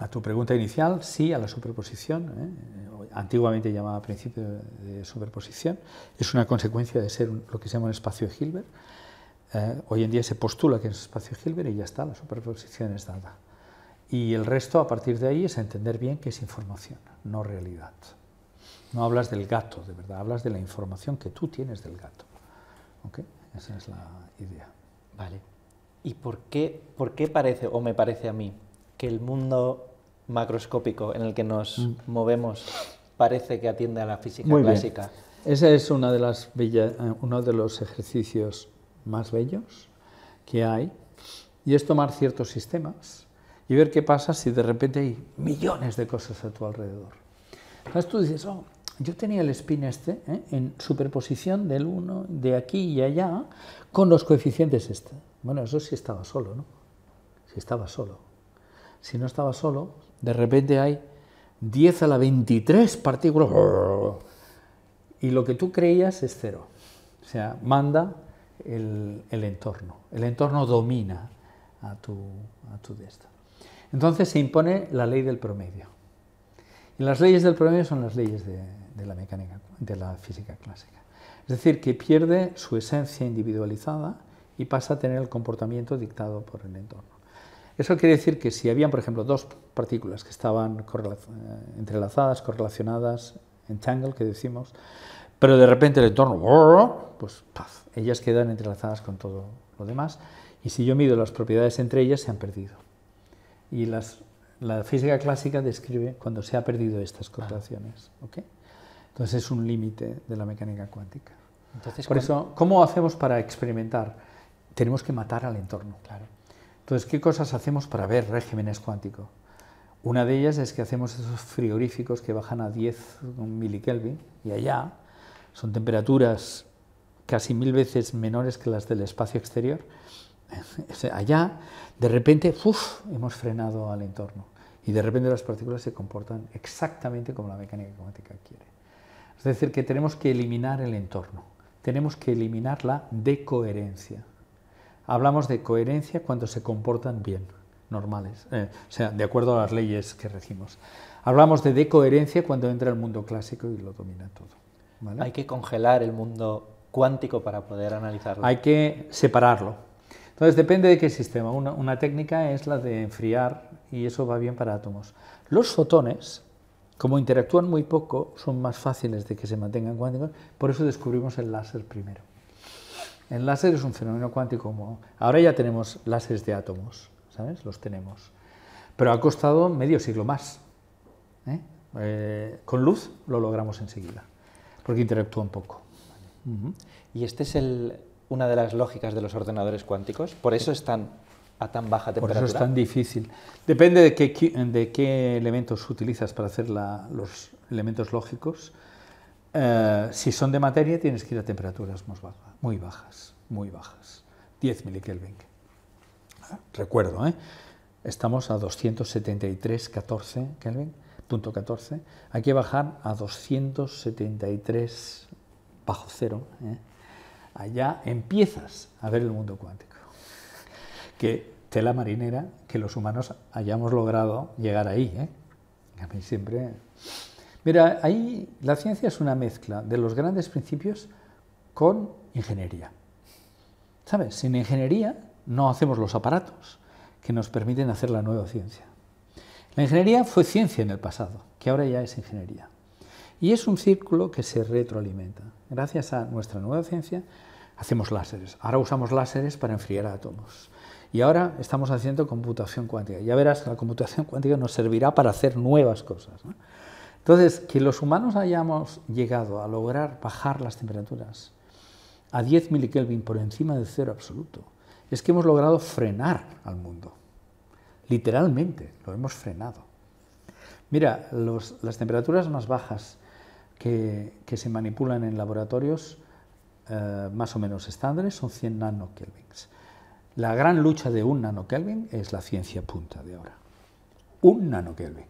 a tu pregunta inicial, sí a la superposición, ¿eh? antiguamente llamada principio de superposición, es una consecuencia de ser lo que se llama un espacio de Hilbert. Eh, hoy en día se postula que es un espacio de Hilbert y ya está, la superposición es dada. Y el resto a partir de ahí es entender bien que es información, no realidad. No hablas del gato, de verdad, hablas de la información que tú tienes del gato. Esa es la idea. Vale. ¿Y por qué, por qué parece, o me parece a mí, que el mundo macroscópico en el que nos mm. movemos parece que atiende a la física Muy clásica. Ese es una de las eh, uno de los ejercicios más bellos que hay, y es tomar ciertos sistemas y ver qué pasa si de repente hay millones de cosas a tu alrededor. Entonces tú dices, oh, yo tenía el spin este eh, en superposición del 1, de aquí y allá, con los coeficientes este. Bueno, eso sí estaba solo, ¿no? Si estaba solo. Si no estaba solo, de repente hay 10 a la 23 partículas y lo que tú creías es cero. O sea, manda el, entorno. El entorno domina a tu, a Entonces se impone la ley del promedio. Y las leyes del promedio son las leyes de la mecánica, de la física clásica. Es decir, que pierde su esencia individualizada y pasa a tener el comportamiento dictado por el entorno. Eso quiere decir que si habían, por ejemplo, dos partículas que estaban eh, entrelazadas, correlacionadas, entangled, que decimos, pero de repente el entorno, pues ellas quedan entrelazadas con todo lo demás, y si yo mido las propiedades entre ellas, se han perdido. Y la física clásica describe cuando se ha perdido estas ah. correlaciones. Entonces es un límite de la mecánica cuántica. Entonces, por eso, ¿cómo hacemos para experimentar? Tenemos que matar al entorno. Claro. Entonces, ¿qué cosas hacemos para ver regímenes cuánticos? Una de ellas es que hacemos esos frigoríficos que bajan a 10 milikelvin y allá son temperaturas casi mil veces menores que las del espacio exterior. Allá, de repente, hemos frenado al entorno y de repente las partículas se comportan exactamente como la mecánica cuántica quiere. Es decir, que tenemos que eliminar el entorno, tenemos que eliminar la decoherencia hablamos de coherencia cuando se comportan bien, normales, eh, o sea, de acuerdo a las leyes que regimos. Hablamos de decoherencia cuando entra el mundo clásico y lo domina todo. Hay que congelar el mundo cuántico para poder analizarlo. Hay que separarlo. Entonces depende de qué sistema. una técnica es la de enfriar y eso va bien para átomos. Los fotones, como interactúan muy poco, son más fáciles de que se mantengan cuánticos, por eso descubrimos el láser primero. El láser es un fenómeno cuántico como... Ahora ya tenemos láseres de átomos, ¿sabes? Los tenemos. Pero ha costado medio siglo más. ¿eh? Eh, con luz lo logramos enseguida, porque interactúa un poco. Y esta es una de las lógicas de los ordenadores cuánticos, por eso están a tan baja temperatura. Por eso es tan difícil. Depende de qué, elementos utilizas para hacer los elementos lógicos. Eh, si son de materia, tienes que ir a temperaturas más bajas muy bajas, muy bajas, 10 milikelvin. Ah, recuerdo, ¿eh? estamos a 273,14 Kelvin, punto 14. Hay que bajar a 273 bajo cero. ¿eh? Allá empiezas a ver el mundo cuántico. Que tela marinera que los humanos hayamos logrado llegar ahí. ¿eh? A mí siempre. Mira, ahí la ciencia es una mezcla de los grandes principios con ingeniería. ¿Sabes? Sin ingeniería no hacemos los aparatos que nos permiten hacer la nueva ciencia. La ingeniería fue ciencia en el pasado, que ahora ya es ingeniería. Y es un círculo que se retroalimenta. Gracias a nuestra nueva ciencia hacemos láseres. Ahora usamos láseres para enfriar átomos. Y ahora estamos haciendo computación cuántica. Ya verás, la computación cuántica nos servirá para hacer nuevas cosas. Entonces, que los humanos hayamos llegado a lograr bajar las temperaturas a 10 milikelvin por encima de cero absoluto, es que hemos logrado frenar al mundo. Literalmente, lo hemos frenado. Mira, las temperaturas más bajas que, se manipulan en laboratorios eh, más o menos estándares son 100 nanokelvins. La gran lucha de un nanokelvin es la ciencia punta de ahora. Un nanokelvin.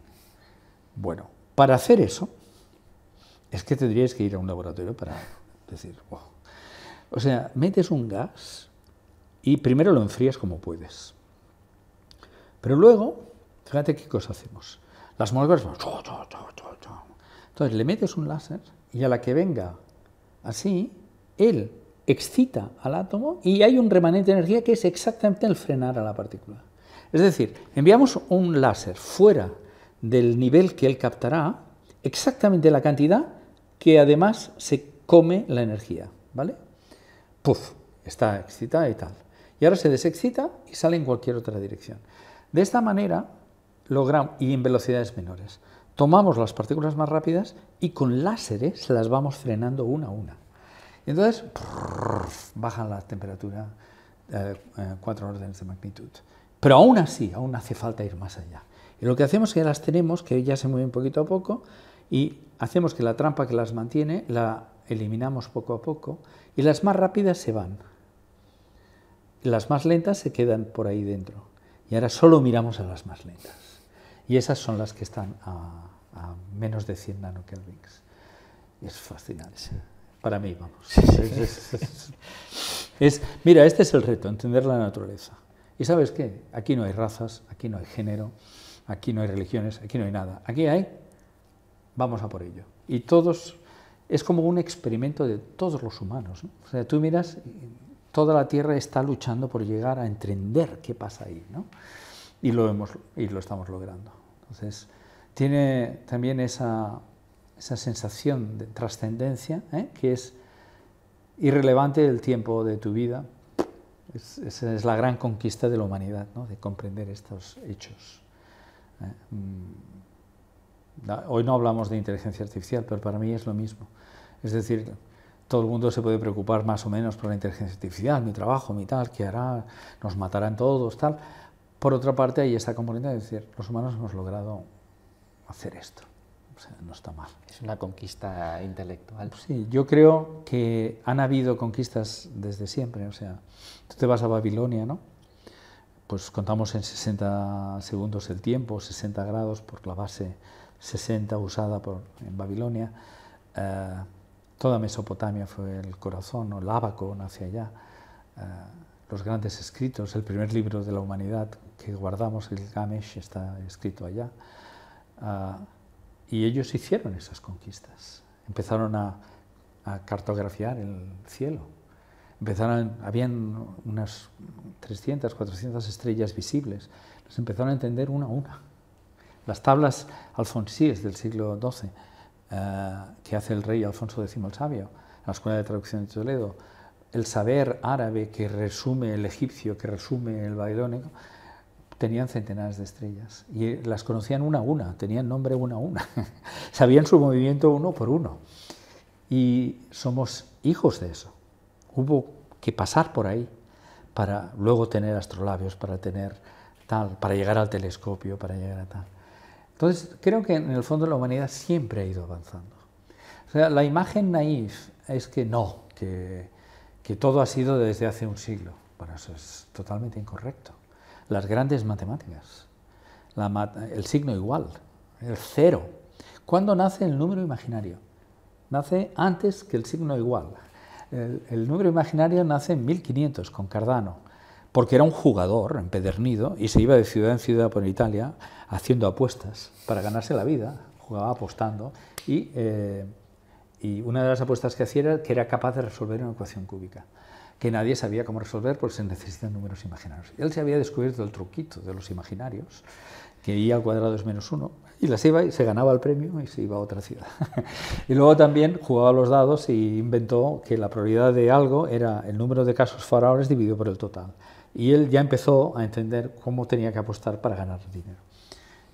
Bueno, para hacer eso, es que tendríais que ir a un laboratorio para decir, wow, o sea, metes un gas y primero lo enfrías como puedes. Pero luego, fíjate qué cosa hacemos. Las moléculas van... Entonces le metes un láser y a la que venga así, él excita al átomo y hay un remanente de energía que es exactamente el frenar a la partícula. Es decir, enviamos un láser fuera del nivel que él captará, exactamente la cantidad que además se come la energía, ¿vale? puff, está excitada y tal. Y ahora se desexcita y sale en cualquier otra dirección. De esta manera, logramos, y en velocidades menores, tomamos las partículas más rápidas y con láseres las vamos frenando una a una. Y entonces, baja la temperatura eh, eh, cuatro órdenes de magnitud. Pero aún así, aún hace falta ir más allá. Y lo que hacemos es que las tenemos, que ya se mueven poquito a poco, y hacemos que la trampa que las mantiene la eliminamos poco a poco y las más rápidas se van. Las más lentas se quedan por ahí dentro. Y ahora solo miramos a las más lentas. Y esas son las que están a, menos de 100 nanokelvins. Es fascinante. Para mí, vamos. mira, este es el reto, entender la naturaleza. Y sabes qué? Aquí no hay razas, aquí no hay género, aquí no hay religiones, aquí no hay nada. Aquí hay, vamos a por ello. Y todos es como un experimento de todos los humanos. O sea, tú miras, toda la Tierra está luchando por llegar a entender qué pasa ahí, Y lo, hemos, y lo estamos logrando. Entonces, tiene también esa, sensación de trascendencia, ¿eh? que es irrelevante del tiempo de tu vida. Es, esa es la gran conquista de la humanidad, ¿no? de comprender estos hechos. ¿eh? Mm. Hoy no hablamos de inteligencia artificial, pero para mí es lo mismo. Es decir, todo el mundo se puede preocupar más o menos por la inteligencia artificial, mi trabajo, mi tal, qué hará, nos matarán todos, tal. Por otra parte, hay esta componente de decir, los humanos hemos logrado hacer esto. O sea, no está mal. Es una conquista intelectual. Sí, yo creo que han habido conquistas desde siempre. O sea, tú te vas a Babilonia, ¿no? Pues contamos en 60 segundos el tiempo, 60 grados por la base 60 usada por, en Babilonia. Eh, toda Mesopotamia fue el corazón, o el Abaco hacia allá. Eh, los grandes escritos, el primer libro de la humanidad que guardamos, el Gamesh, está escrito allá. Eh, y ellos hicieron esas conquistas. Empezaron a, cartografiar el cielo. Empezaron, habían unas 300, 400 estrellas visibles. los empezaron a entender una a una. Las tablas alfonsíes del siglo XII eh, que hace el rey Alfonso X el Sabio, la Escuela de Traducción de Toledo, el saber árabe que resume el egipcio, que resume el babilónico, tenían centenares de estrellas y las conocían una a una, tenían nombre una a una, sabían su movimiento uno por uno. Y somos hijos de eso. Hubo que pasar por ahí para luego tener astrolabios, para tener tal, para llegar al telescopio, para llegar a tal. Entonces, creo que en el fondo la humanidad siempre ha ido avanzando. O sea, la imagen naif es que no, que, todo ha sido desde hace un siglo. Bueno, eso es totalmente incorrecto. Las grandes matemáticas, el signo igual, el cero. ¿Cuándo nace el número imaginario? Nace antes que el signo igual. el número imaginario nace en 1500 con Cardano porque era un jugador empedernido y se iba de ciudad en ciudad por Italia haciendo apuestas para ganarse la vida, jugaba apostando eh, y, una de las apuestas que hacía era que era capaz de resolver una ecuación cúbica que nadie sabía cómo resolver porque se necesitan números imaginarios. Él se había descubierto el truquito de los imaginarios, que i al cuadrado es menos uno, y las iba y se ganaba el premio y se iba a otra ciudad. y luego también jugaba los dados y inventó que la probabilidad de algo era el número de casos favorables dividido por el total y él ya empezó a entender cómo tenía que apostar para ganar dinero.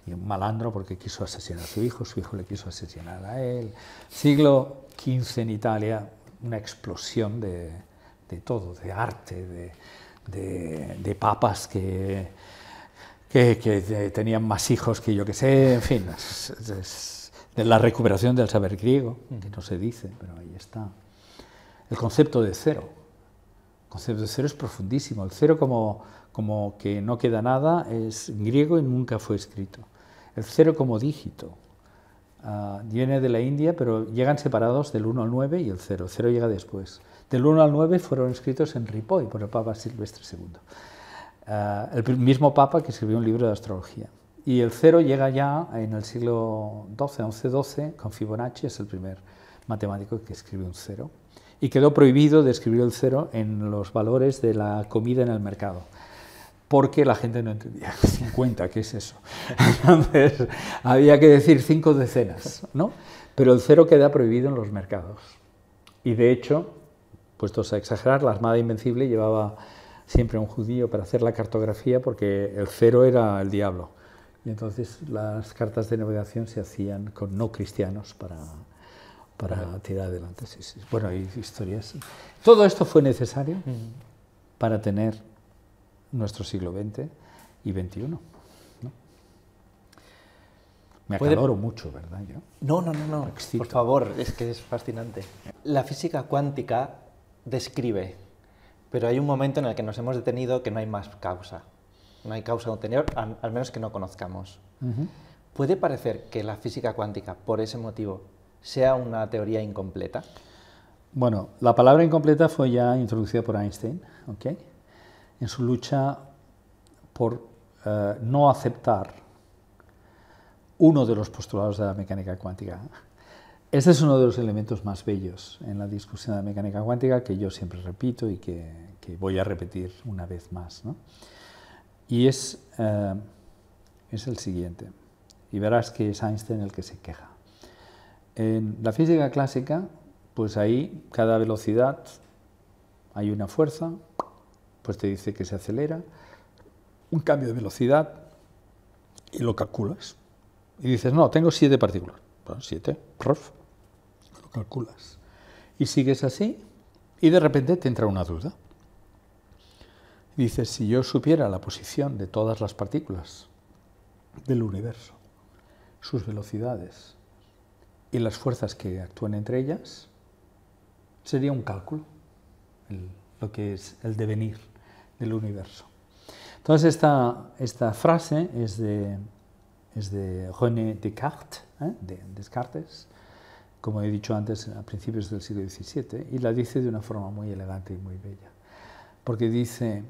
Y un malandro porque quiso asesinar a su hijo, su hijo le quiso asesinar a él. Siglo XV en Italia, una explosión de, todo, de arte, de, papas que, que, tenían más hijos que yo que sé, en fin, de la recuperación del saber griego, que no se dice, pero ahí está. El concepto de cero, concepto de cero es profundísimo. El cero como, que no queda nada es griego y nunca fue escrito. El cero como dígito ah, viene de la India, pero llegan separados del 1 al 9 y el cero. El cero llega después. Del 1 al 9 fueron escritos en Ripoy por el Papa Silvestre II, ah, el mismo Papa que escribió un libro de astrología. Y el cero llega ya en el siglo XII, XI, XII, con Fibonacci, es el primer matemático que escribe un cero y quedó prohibido describir el cero en los valores de la comida en el mercado porque la gente no entendía 50, ¿qué es eso? había que decir cinco decenas, ¿no? Pero el cero queda prohibido en los mercados. Y de hecho, puestos a exagerar, la Armada Invencible llevaba siempre a un judío para hacer la cartografía porque el cero era el diablo. Y entonces las cartas de navegación se hacían con no cristianos para, para tirar adelante. Sí, sí. Bueno, hay historias. Todo esto fue necesario para tener nuestro siglo XX y XXI. Me acaloro mucho, ¿verdad? Yo? No, no, no, no. Por favor, es que es fascinante. La física cuántica describe, pero hay un momento en el que nos hemos detenido que no hay más causa. No hay causa anterior, al menos que no conozcamos. Puede parecer que la física cuántica, por ese motivo, sea una teoría incompleta? Bueno, la palabra incompleta fue ya introducida por Einstein, en su lucha por eh, no aceptar uno de los postulados de la mecánica cuántica. Este es uno de los elementos más bellos en la discusión de la mecánica cuántica que yo siempre repito y que, voy a repetir una vez más. Y es, eh, es el siguiente. Y verás que es Einstein el que se queja. En la física clásica, pues ahí cada velocidad hay una fuerza, pues te dice que se acelera, un cambio de velocidad y lo calculas. Y dices, no, tengo siete partículas. Bueno, siete, prof, lo calculas. Y sigues así y de repente te entra una duda. dices, si yo supiera la posición de todas las partículas del universo, sus velocidades, y las fuerzas que actúan entre ellas, sería un cálculo, lo que es el devenir del universo. Entonces, esta, esta frase es de, es de René Descartes, ¿eh? de Descartes, como he dicho antes, a principios del siglo XVII, y la dice de una forma muy elegante y muy bella, porque dice,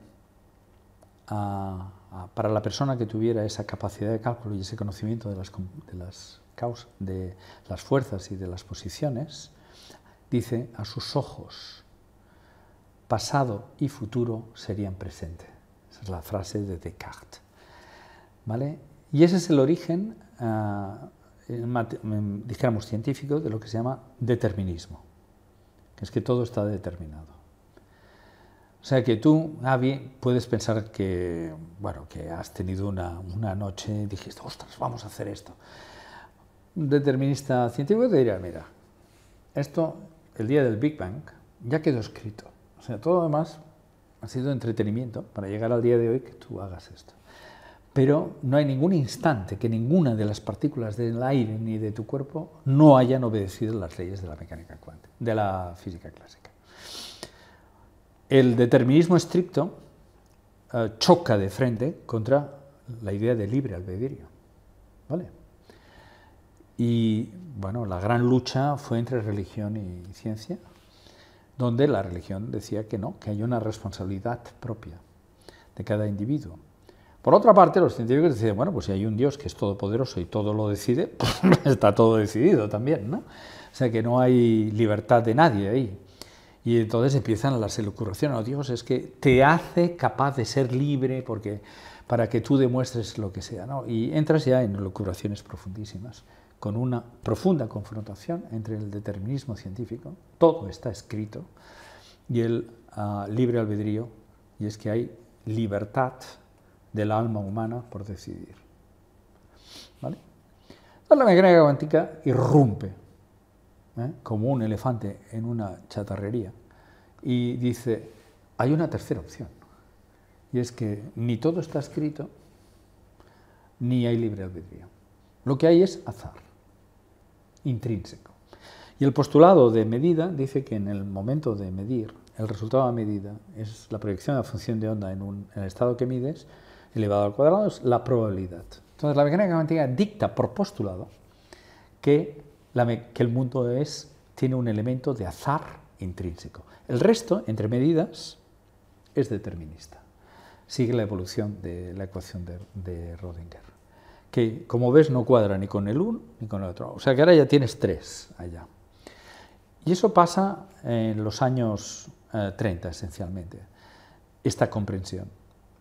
para la persona que tuviera esa capacidad de cálculo y ese conocimiento de las, de las de las fuerzas y de las posiciones, dice, a sus ojos, pasado y futuro serían presente. Esa es la frase de Descartes. ¿Vale? Y ese es el origen, ah, dijéramos científico, de lo que se llama determinismo, es que todo está determinado. O sea que tú, Avi, puedes pensar que, bueno, que has tenido una, una noche y dijiste, ostras, vamos a hacer esto determinista científico te diría, mira, esto, el día del Big Bang, ya quedó escrito. O sea, todo lo demás ha sido entretenimiento para llegar al día de hoy que tú hagas esto. Pero no hay ningún instante que ninguna de las partículas del aire ni de tu cuerpo no hayan obedecido las leyes de la mecánica cuántica, de la física clásica. El determinismo estricto eh, choca de frente contra la idea de libre albedrío. ¿Vale? Y bueno, la gran lucha fue entre religión y ciencia, donde la religión decía que no, que hay una responsabilidad propia de cada individuo. Por otra parte, los científicos decían, bueno, pues si hay un Dios que es todopoderoso y todo lo decide, pues está todo decidido también, ¿no? O sea que no hay libertad de nadie ahí. Y entonces empiezan las elucubraciones, no, oh, Dios es que te hace capaz de ser libre porque para que tú demuestres lo que sea, ¿no? Y entras ya en locuraciones profundísimas con una profunda confrontación entre el determinismo científico, todo está escrito, y el ah, libre albedrío, y es que hay libertad del alma humana por decidir. ¿Vale? La mecánica cuántica irrumpe ¿eh? como un elefante en una chatarrería y dice, hay una tercera opción, y es que ni todo está escrito, ni hay libre albedrío. Lo que hay es azar intrínseco. Y el postulado de medida dice que en el momento de medir, el resultado de la medida es la proyección de la función de onda en, un, el estado que mides elevado al cuadrado, es la probabilidad. Entonces la mecánica cuántica dicta por postulado que, el mundo es, tiene un elemento de azar intrínseco. El resto, entre medidas, es determinista. Sigue la evolución de la ecuación de, de Rodinger que, como ves, no cuadra ni con el uno ni con el otro. O sea que ahora ya tienes tres allá. Y eso pasa en los años 30, eh, esencialmente, esta comprensión.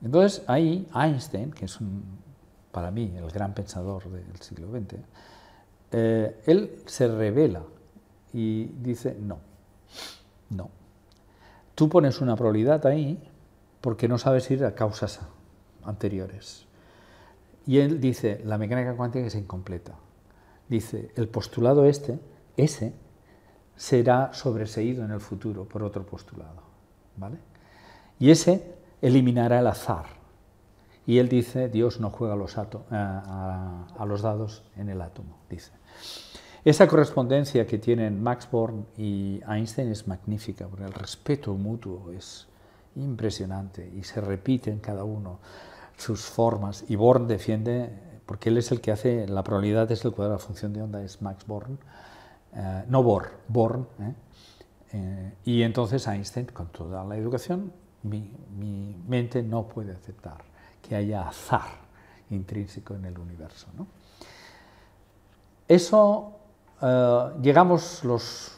Entonces, ahí Einstein, que es para mí el gran pensador del siglo XX, eh, él se revela y dice, no, no. Tú pones una probabilidad ahí porque no sabes ir a causas anteriores. Y él dice, la mecánica cuántica es incompleta. Dice, el postulado este, ese, será sobreseído en el futuro por otro postulado. ¿vale? Y ese eliminará el azar. Y él dice, Dios no juega los a, los dados en el átomo, dice. Esa correspondencia que tienen Max Born y Einstein es magnífica, porque el respeto mutuo es impresionante y se repite en cada uno sus formas. Y Born defiende, porque él es el que hace, la probabilidad es el cuadrado de la función de onda, es Max Born, eh, no Born, Born. Eh. Eh, y entonces Einstein, con toda la educación, mi, mente no puede aceptar que haya azar intrínseco en el universo. Eso llegamos los,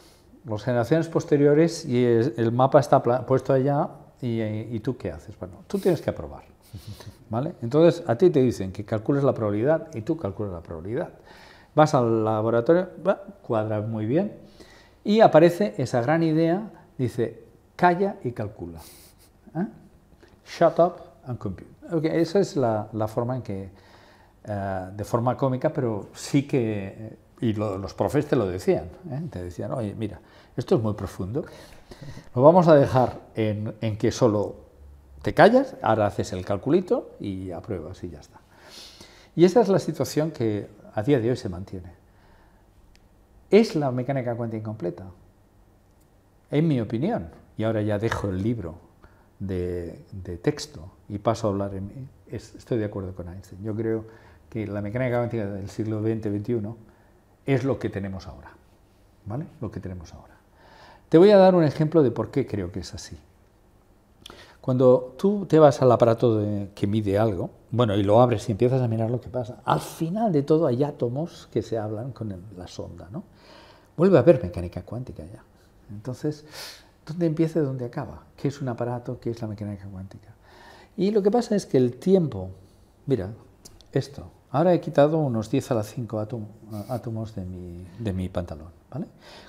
las generaciones posteriores y el mapa está puesto allá y, y tú qué haces. Bueno, tú tienes que aprobar. ¿Vale? Entonces, a ti te dicen que calcules la probabilidad y tú calculas la probabilidad. Vas al laboratorio, cuadras cuadra muy bien, y aparece esa gran idea, dice, calla y calcula. ¿eh? Shut up and compute. Okay, esa es la, forma en que, eh, de forma cómica, pero sí que, y los profes te lo decían, ¿eh? te decían, oye, mira, esto es muy profundo, lo vamos a dejar en, en que solo te callas, ahora haces el calculito y apruebas y ya está. Y esa es la situación que a día de hoy se mantiene. Es la mecánica cuántica incompleta, en mi opinión. Y ahora ya dejo el libro de, texto y paso a hablar. En, estoy de acuerdo con Einstein. Yo creo que la mecánica cuántica del siglo XX-XXI es lo que tenemos ahora. ¿Vale? Lo que tenemos ahora. Te voy a dar un ejemplo de por qué creo que es así. Cuando tú te vas al aparato que mide algo, bueno, y lo abres y empiezas a mirar lo que pasa, al final de todo hay átomos que se hablan con la sonda, ¿no? Vuelve a haber mecánica cuántica ya. Entonces, ¿dónde empieza y dónde acaba? ¿Qué es un aparato? ¿Qué es la mecánica cuántica? Y lo que pasa es que el tiempo, mira, esto, ahora he quitado unos 10 a las 5 átomos de mi, pantalón.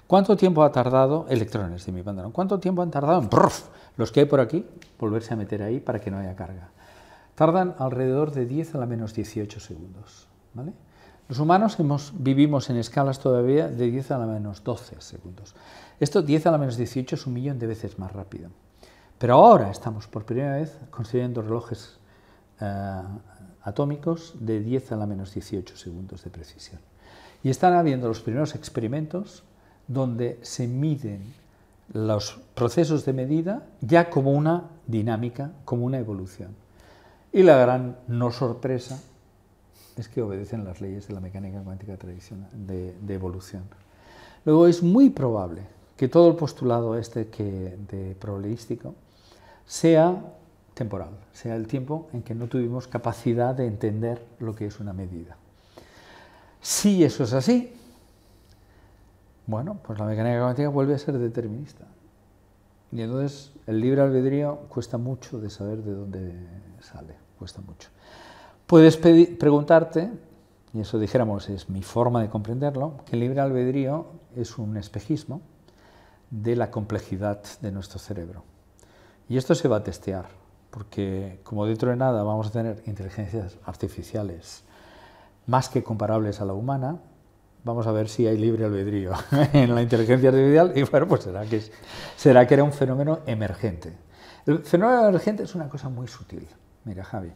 ¿Cuánto tiempo ha tardado electrones de mi pantalón? ¿Cuánto tiempo han tardado en, los que hay por aquí? volverse a meter ahí para que no haya carga. Tardan alrededor de 10 a la menos 18 segundos. ¿vale? Los humanos hemos, vivimos en escalas todavía de 10 a la menos 12 segundos. Esto 10 a la menos 18 es un millón de veces más rápido. Pero ahora estamos por primera vez construyendo relojes eh, atómicos de 10 a la menos 18 segundos de precisión. Y están habiendo los primeros experimentos donde se miden los procesos de medida ya como una dinámica, como una evolución. Y la gran no sorpresa es que obedecen las leyes de la mecánica cuántica tradicional de, evolución. Luego es muy probable que todo el postulado este que, de probabilístico sea temporal, sea el tiempo en que no tuvimos capacidad de entender lo que es una medida. Si eso es así, bueno, pues la mecánica cuántica vuelve a ser determinista. Y entonces el libre albedrío cuesta mucho de saber de dónde sale, cuesta mucho. Puedes preguntarte, y eso dijéramos es mi forma de comprenderlo, que el libre albedrío es un espejismo de la complejidad de nuestro cerebro. Y esto se va a testear, porque como dentro de nada vamos a tener inteligencias artificiales más que comparables a la humana, vamos a ver si hay libre albedrío en la inteligencia artificial y bueno, pues será que, será que era un fenómeno emergente. El fenómeno emergente es una cosa muy sutil, mira Javi,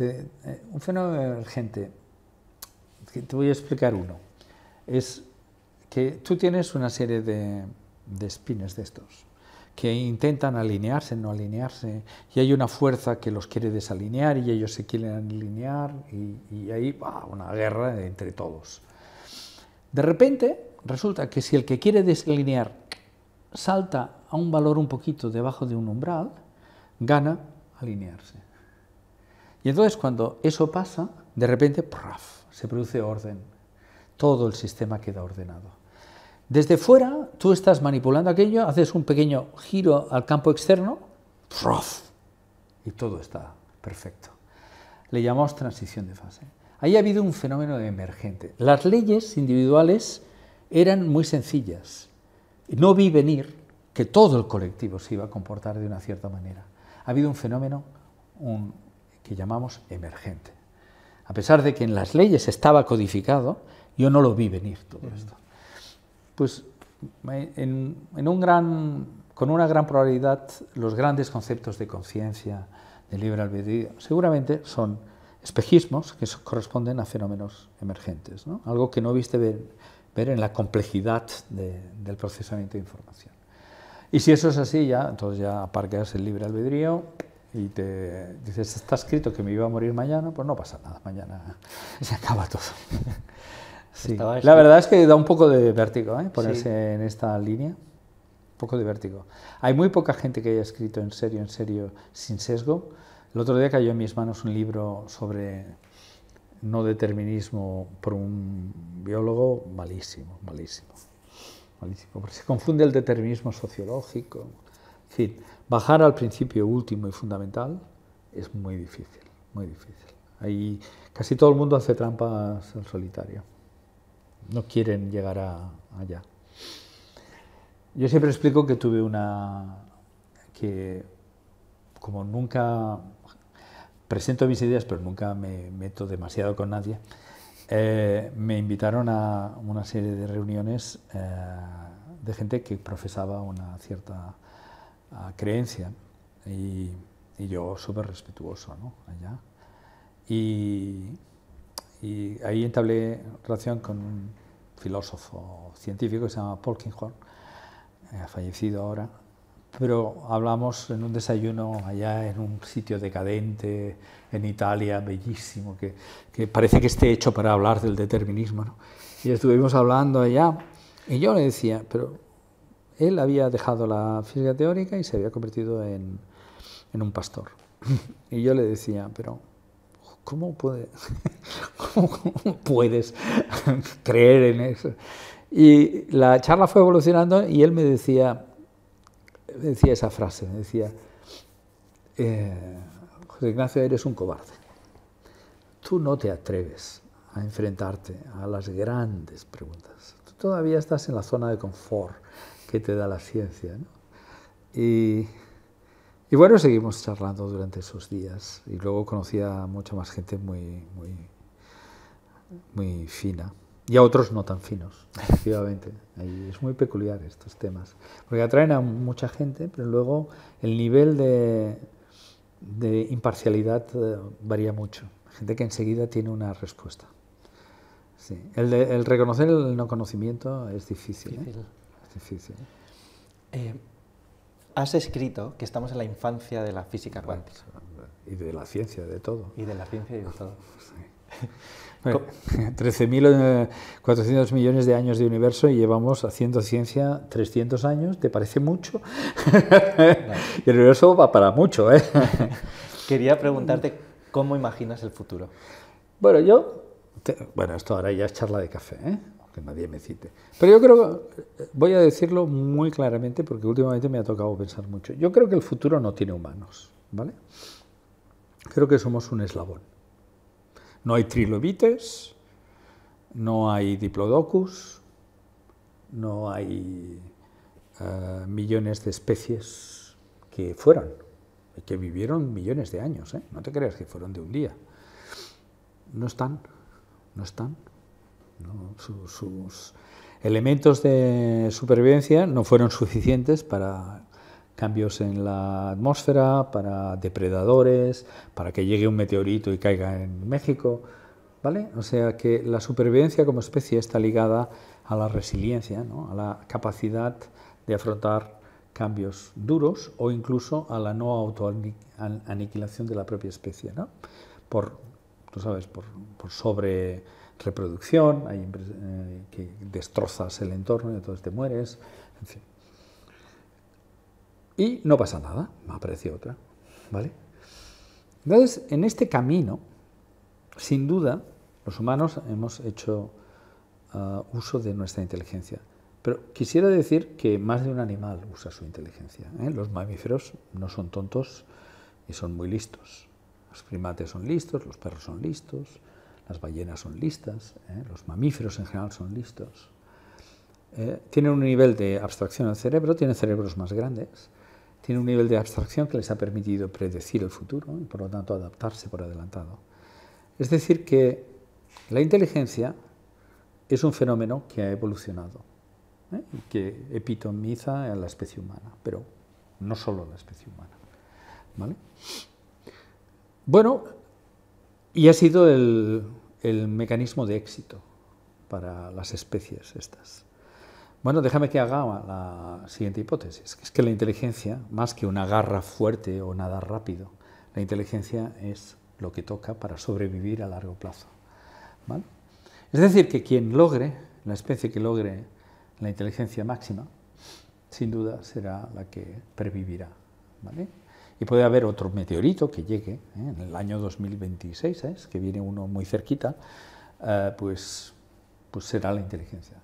eh, un fenómeno emergente, te voy a explicar uno, es que tú tienes una serie de, de de estos que intentan alinearse, no alinearse, y hay una fuerza que los quiere desalinear y ellos se quieren alinear y, ahí va una guerra entre todos. De repente, resulta que si el que quiere desalinear salta a un valor un poquito debajo de un umbral, gana alinearse. Y entonces cuando eso pasa, de repente ¡praf! se produce orden. Todo el sistema queda ordenado. Desde fuera, tú estás manipulando aquello, haces un pequeño giro al campo externo, y todo está perfecto. Le llamamos transición de fase. Ahí ha habido un fenómeno emergente. Las leyes individuales eran muy sencillas. No vi venir que todo el colectivo se iba a comportar de una cierta manera. Ha habido un fenómeno que llamamos emergente. A pesar de que en las leyes estaba codificado, yo no lo vi venir todo esto. Pues con una gran probabilidad los grandes conceptos de conciencia, de libre albedrío, seguramente son espejismos que corresponden a fenómenos emergentes, algo que no viste ver, en la complejidad del procesamiento de información. Y si eso es así, ya, entonces ya aparcas el libre albedrío y te dices, está escrito que me iba a morir mañana, pues no pasa nada, mañana se acaba todo. La verdad es que da un poco de vértigo ¿eh? ponerse en esta línea, un poco de vértigo. Hay muy poca gente que haya escrito en serio, en serio, sin sesgo el otro día cayó en mis manos un libro sobre no determinismo por un biólogo malísimo, malísimo, malísimo, porque se confunde el determinismo sociológico. En fin, bajar al principio último y fundamental es muy difícil, muy difícil. casi todo el mundo hace trampas en solitario. No quieren llegar a, allá. Yo siempre explico que tuve una... que como nunca presento mis ideas, pero nunca me meto demasiado con nadie, eh, me invitaron a una serie de reuniones eh, de gente que profesaba una cierta ah, creencia y, yo súper respetuoso ¿no? allá. Y, ahí entablé relación con un filósofo científico que se llama Kinghorn, eh, ha fallecido ahora, pero hablamos en un desayuno allá en un sitio decadente, en Italia, bellísimo, que, parece que esté hecho para hablar del determinismo. ¿no? Y estuvimos hablando allá, y yo le decía, pero él había dejado la física teórica y se había convertido en, en un pastor. Y yo le decía, pero ¿cómo, cómo puedes creer en eso? Y la charla fue evolucionando y él me decía, decía esa frase, decía, eh, José Ignacio, eres un cobarde. Tú no te atreves a enfrentarte a las grandes preguntas. Tú todavía estás en la zona de confort que te da la ciencia. Y, bueno, seguimos charlando durante esos días y luego conocí a mucha más gente muy fina y a otros no tan finos, efectivamente. Ahí es muy peculiar estos temas, porque atraen a mucha gente, pero luego el nivel de, de imparcialidad eh, varía mucho. Gente que enseguida tiene una respuesta. Sí. El, reconocer el no conocimiento es difícil. ¿eh? Es difícil. Eh, has escrito que estamos en la infancia de la física cuántica. Pues, y de la ciencia, de todo. Y de la ciencia y de todo. Sí. 13.400 eh, millones de años de universo y llevamos haciendo ciencia 300 años, ¿te parece mucho? y el universo va para mucho. ¿eh? Quería preguntarte cómo imaginas el futuro. Bueno, yo, bueno, esto ahora ya es charla de café, ¿eh? que nadie me cite. Pero yo creo, voy a decirlo muy claramente porque últimamente me ha tocado pensar mucho. Yo creo que el futuro no tiene humanos, ¿vale? Creo que somos un eslabón. No hay trilobites, no hay diplodocus, no hay eh, millones de especies que fueron, que vivieron millones de años, ¿eh? no te creas que fueron de un día. No están, no están. sus elementos de supervivencia no fueron suficientes para cambios en la atmósfera, para depredadores, para que llegue un meteorito y caiga en México, ¿vale? O sea que la supervivencia como especie está ligada a la resiliencia, ¿no? a la capacidad de afrontar cambios duros o incluso a la no autoaniquilación de la propia especie, ¿no? Por, tú sabes, por, sobre reproducción, eh, que destrozas el entorno y entonces te mueres, en fin y no pasa nada, me aparece otra, ¿vale? Entonces, en este camino, sin duda, los humanos hemos hecho ah, uso de nuestra inteligencia. Pero quisiera decir que más de un animal usa su inteligencia. ¿eh? Los mamíferos no son tontos y son muy listos. Los primates son listos, los perros son listos, las ballenas son listas, ¿eh? los mamíferos en general son listos. Eh, tienen un nivel de abstracción al cerebro, tienen cerebros más grandes, tiene un nivel de abstracción que les ha permitido predecir el futuro y por lo tanto adaptarse por adelantado. Es decir, que la inteligencia es un fenómeno que ha evolucionado ¿eh? y que epitomiza a la especie humana, pero no solo a la especie humana. Bueno, y ha sido el mecanismo de éxito para las especies estas. Bueno, déjame que haga la siguiente hipótesis, que es que la inteligencia, más que una garra fuerte o nada rápido, la inteligencia es lo que toca para sobrevivir a largo plazo. ¿vale? Es decir, que quien logre, la especie que logre la inteligencia máxima, sin duda será la que pervivirá. ¿vale? Y puede haber otro meteorito que llegue ¿eh? en el año 2026, ¿es? ¿eh? que viene uno muy cerquita, eh, pues, pues será la inteligencia.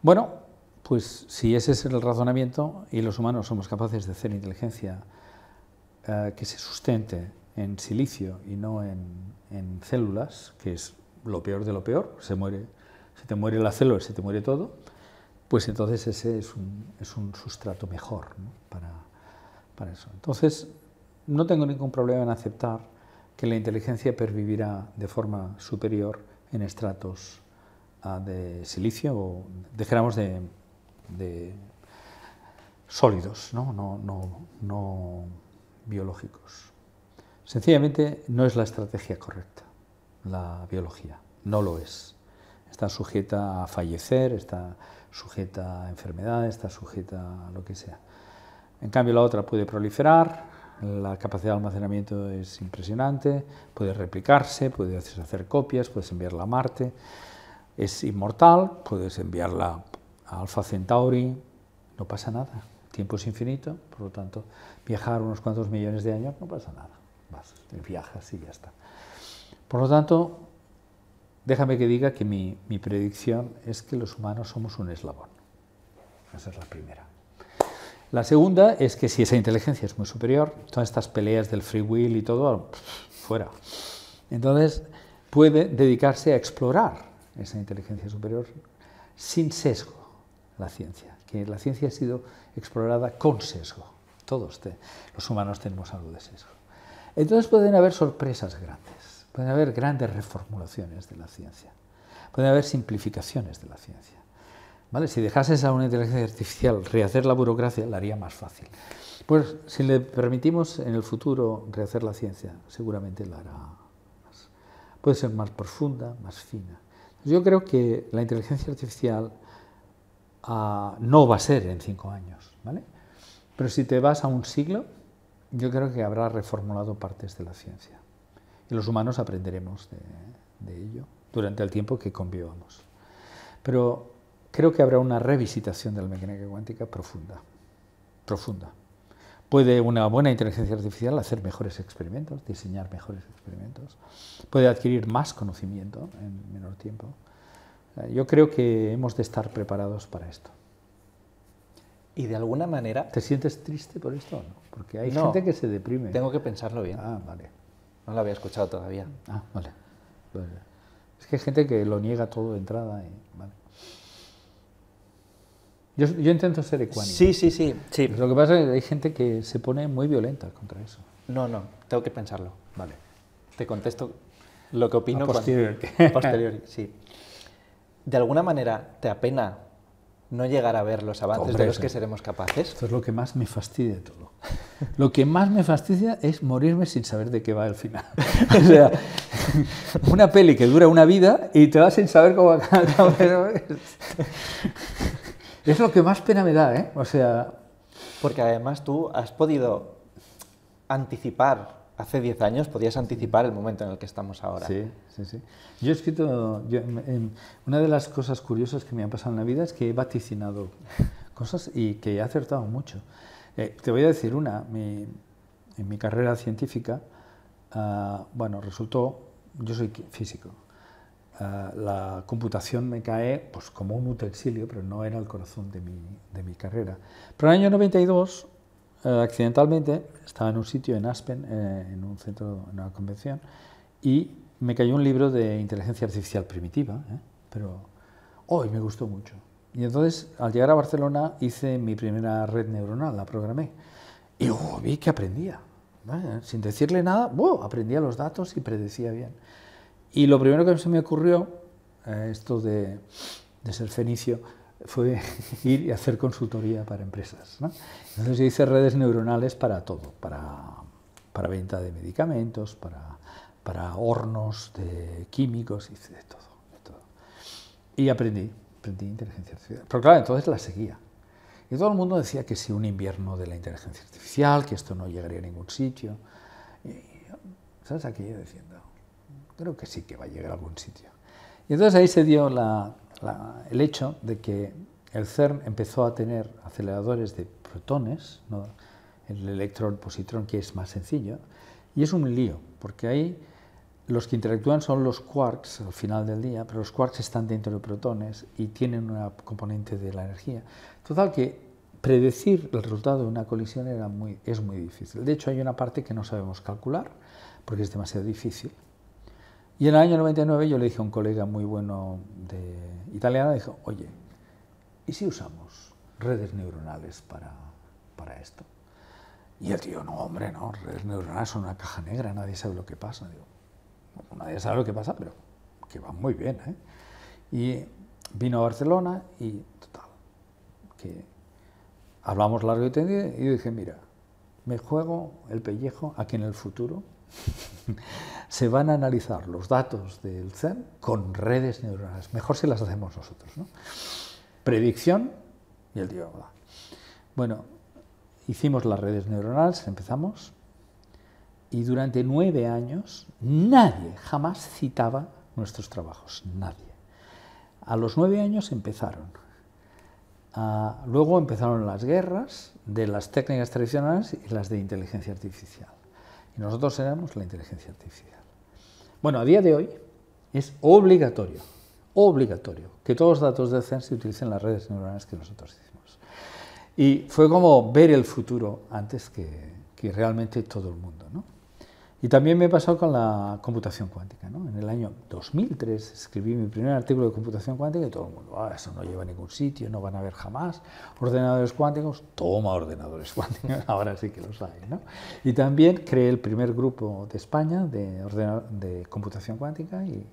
Bueno, pues si ese es el razonamiento y los humanos somos capaces de hacer inteligencia eh, que se sustente en silicio y no en, células, que es lo peor de lo peor, se, muere, se te muere la célula, se te muere todo, pues entonces ese es un, sustrato mejor para, para eso. Entonces, no tengo ningún problema en aceptar que la inteligencia pervivirá de forma superior en estratos ah, de silicio o dejáramos de de sólidos, ¿no? No, no biológicos. Sencillamente no es la estrategia correcta, la biología, no lo es. Está sujeta a fallecer, está sujeta a enfermedades, está sujeta a lo que sea. En cambio la otra puede proliferar, la capacidad de almacenamiento es impresionante, puede replicarse, puede hacer copias, puedes enviarla a Marte, es inmortal, puedes enviarla Alfa Centauri, no pasa nada. tiempo es infinito, por lo tanto, viajar unos cuantos millones de años no pasa nada. Vas, viajas y ya está. Por lo tanto, déjame que diga que mi, mi predicción es que los humanos somos un eslabón. Esa es la primera. La segunda es que si esa inteligencia es muy superior, todas estas peleas del free will y todo, fuera. Entonces, puede dedicarse a explorar esa inteligencia superior sin sesgo, la ciencia, que la ciencia ha sido explorada con sesgo. Todos los humanos tenemos algo de sesgo. Entonces pueden haber sorpresas grandes, pueden haber grandes reformulaciones de la ciencia, pueden haber simplificaciones de la ciencia. ¿Vale? Si dejases a una inteligencia artificial rehacer la burocracia, la haría más fácil. Pues si le permitimos en el futuro rehacer la ciencia, seguramente la hará más. Puede ser más profunda, más fina. Yo creo que la inteligencia artificial no va a ser en cinco años, ¿vale? Pero si te vas a un siglo, yo creo que habrá reformulado partes de la ciencia. Y los humanos aprenderemos de, de ello durante el tiempo que convivamos. Pero creo que habrá una revisitación de la mecánica cuántica profunda, profunda. Puede una buena inteligencia artificial hacer mejores experimentos, diseñar mejores experimentos, puede adquirir más conocimiento en menor tiempo, yo creo que hemos de estar preparados para esto. Y de alguna manera... ¿Te sientes triste por esto o no? Porque hay gente que se deprime. Tengo que pensarlo bien. Ah, vale. No lo había escuchado todavía. Ah, vale. Es que hay gente que lo niega todo de entrada. yo, intento ser ecuánime. Sí, sí, sí, Lo que pasa es que hay gente que se pone muy violenta contra eso. No, no, tengo que pensarlo. Vale. Te contesto lo que opino. Posteriormente. Posterior. sí. ¿De alguna manera te apena no llegar a ver los avances de los que seremos capaces? Esto es lo que más me fastidia de todo. Lo que más me fastidia es morirme sin saber de qué va el final. O sea, una peli que dura una vida y te vas sin saber cómo acaba. Es lo que más pena me da, ¿eh? O sea... Porque además tú has podido anticipar hace 10 años podías anticipar el momento en el que estamos ahora. Sí, sí, sí. Yo he escrito, em, em, una de las cosas curiosas que me han pasado en la vida es que he vaticinado cosas y que he acertado mucho. Eh, te voy a decir una, en mi carrera científica, ah, bueno, resultó, yo soy físico, ah, la computación me cae pues, como un utensilio, pero no era el corazón de mi, de mi carrera. Pero en el año 92 eh, accidentalmente, estaba en un sitio en Aspen, eh, en un centro, en una convención, y me cayó un libro de inteligencia artificial primitiva, ¿eh? pero hoy me gustó mucho. Y entonces, al llegar a Barcelona, hice mi primera red neuronal, la programé, y vi que aprendía. Sin decirle nada, aprendía los datos y predecía bien. Y lo primero que se me ocurrió, esto de ser fenicio, fue ir y hacer consultoría para empresas. Entonces yo hice redes neuronales para todo, para, venta de medicamentos, para, para hornos de químicos, hice de todo, de todo. Y aprendí, aprendí inteligencia artificial. Pero claro, entonces la seguía. Y todo el mundo decía que si un invierno de la inteligencia artificial, que esto no llegaría a ningún sitio. Y, ¿Sabes? yo diciendo, creo que sí que va a llegar a algún sitio. Y entonces ahí se dio la el hecho de que el CERN empezó a tener aceleradores de protones, el electrón positrón, que es más sencillo, y es un lío, porque ahí los que interactúan son los quarks al final del día, pero los quarks están dentro de protones y tienen una componente de la energía. Total que predecir el resultado de una colisión era es muy difícil. De hecho, hay una parte que no sabemos calcular porque es demasiado difícil. Y en el año 99 yo le dije a un colega muy bueno de italiano, le oye, ¿y si usamos redes neuronales para, para esto? Y el tío, no, hombre, no, redes neuronales son una caja negra, nadie sabe lo que pasa. nadie sabe lo que pasa, pero que va muy bien. ¿eh?". Y vino a Barcelona y total, que hablamos largo y tendido y yo dije, mira, me juego el pellejo aquí en el futuro se van a analizar los datos del CERN con redes neuronales. Mejor si las hacemos nosotros. ¿no? Predicción y el diálogo. Bueno, hicimos las redes neuronales, empezamos, y durante nueve años nadie jamás citaba nuestros trabajos, nadie. A los nueve años empezaron. Ah, luego empezaron las guerras de las técnicas tradicionales y las de inteligencia artificial. Y nosotros éramos la inteligencia artificial. Bueno, a día de hoy es obligatorio, obligatorio, que todos los datos de CERN se utilicen en las redes neuronales que nosotros hicimos. Y fue como ver el futuro antes que, que realmente todo el mundo, ¿no? Y también me he pasado con la computación cuántica. ¿no? En el año 2003 escribí mi primer artículo de computación cuántica y todo el mundo, ah, eso no lleva a ningún sitio, no van a ver jamás ordenadores cuánticos. Toma ordenadores cuánticos, ahora sí que los hay. ¿no? Y también creé el primer grupo de España de, de computación cuántica y,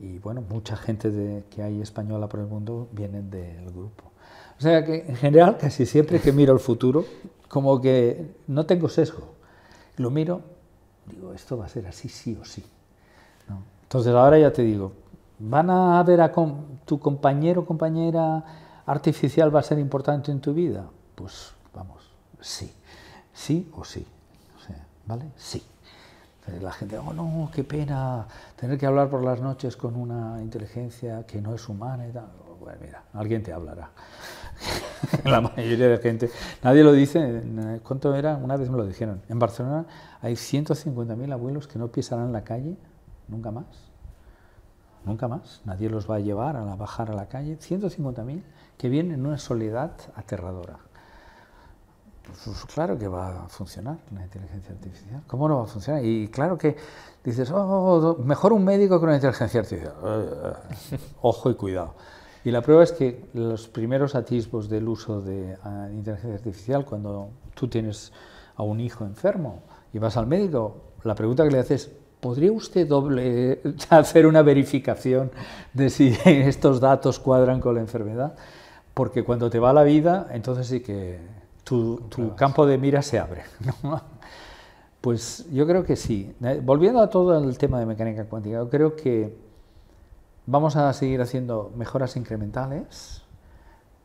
y, bueno, mucha gente de, que hay española por el mundo vienen del grupo. O sea que en general casi siempre que miro el futuro, como que no tengo sesgo, lo miro digo, esto va a ser así sí o sí. Entonces ahora ya te digo, van a ver a tu compañero o compañera artificial va a ser importante en tu vida. Pues vamos, sí, sí o sí, ¿vale? Sí. La gente, oh no, qué pena tener que hablar por las noches con una inteligencia que no es humana Bueno, mira, alguien te hablará. la mayoría de gente. Nadie lo dice. Eh, ¿Cuánto era? Una vez me lo dijeron. En Barcelona hay 150.000 abuelos que no pisarán la calle nunca más. Nunca más. Nadie los va a llevar a bajar a la calle. 150.000 que vienen en una soledad aterradora. Pues claro que va a funcionar la inteligencia artificial. ¿Cómo no va a funcionar? Y claro que dices, oh, oh, oh, mejor un médico que una inteligencia artificial. Ojo y cuidado. Y la prueba es que los primeros atisbos del uso ah, de inteligencia artificial, cuando tú tienes a un hijo enfermo y vas al médico, la pregunta que le haces es, ¿podría usted hacer una verificación de si estos datos cuadran con la enfermedad? Porque cuando te va la vida, entonces sí que tu, campo de mira se abre. Pues yo creo que sí. Eh, volviendo a todo el tema de mecánica cuántica, yo creo que Vamos a seguir haciendo mejoras incrementales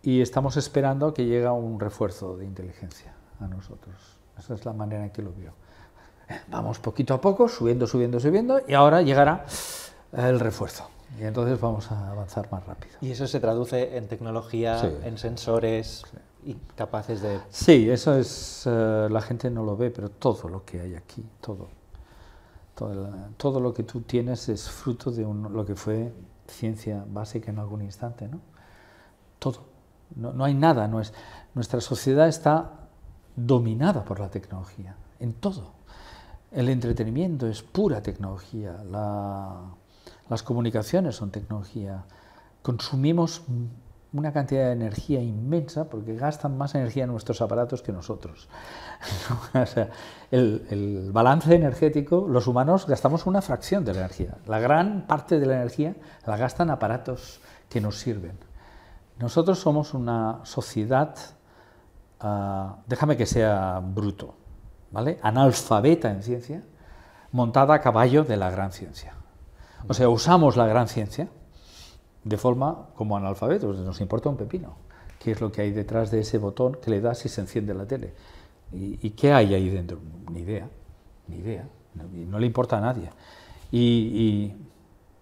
y estamos esperando que llegue un refuerzo de inteligencia a nosotros. Esa es la manera en que lo vio. Vamos poquito a poco, subiendo, subiendo, subiendo, y ahora llegará el refuerzo. Y entonces vamos a avanzar más rápido. ¿Y eso se traduce en tecnología, en sensores y capaces de...? Sí, eso es... Eh, la gente no lo ve, pero todo lo que hay aquí, todo, todo, lo que tú tienes es fruto de lo que fue ciencia básica en algún instante, ¿no? Todo. No, hay nada, nuestra sociedad está dominada por la tecnología, en todo. El entretenimiento es pura tecnología, las comunicaciones son tecnología, consumimos una cantidad de energía inmensa porque gastan más energía en nuestros aparatos que nosotros. o sea, el, balance energético, los humanos gastamos una fracción de la energía. La gran parte de la energía la gastan aparatos que nos sirven. Nosotros somos una sociedad, ah, déjame que sea bruto, ¿vale? analfabeta en ciencia, montada a caballo de la gran ciencia. O sea, usamos la gran ciencia de forma como analfabetos, nos importa un pepino, qué es lo que hay detrás de ese botón que le das si se enciende la tele. ¿Y, qué hay ahí dentro? Ni idea, ni idea, no, le importa a nadie. Y,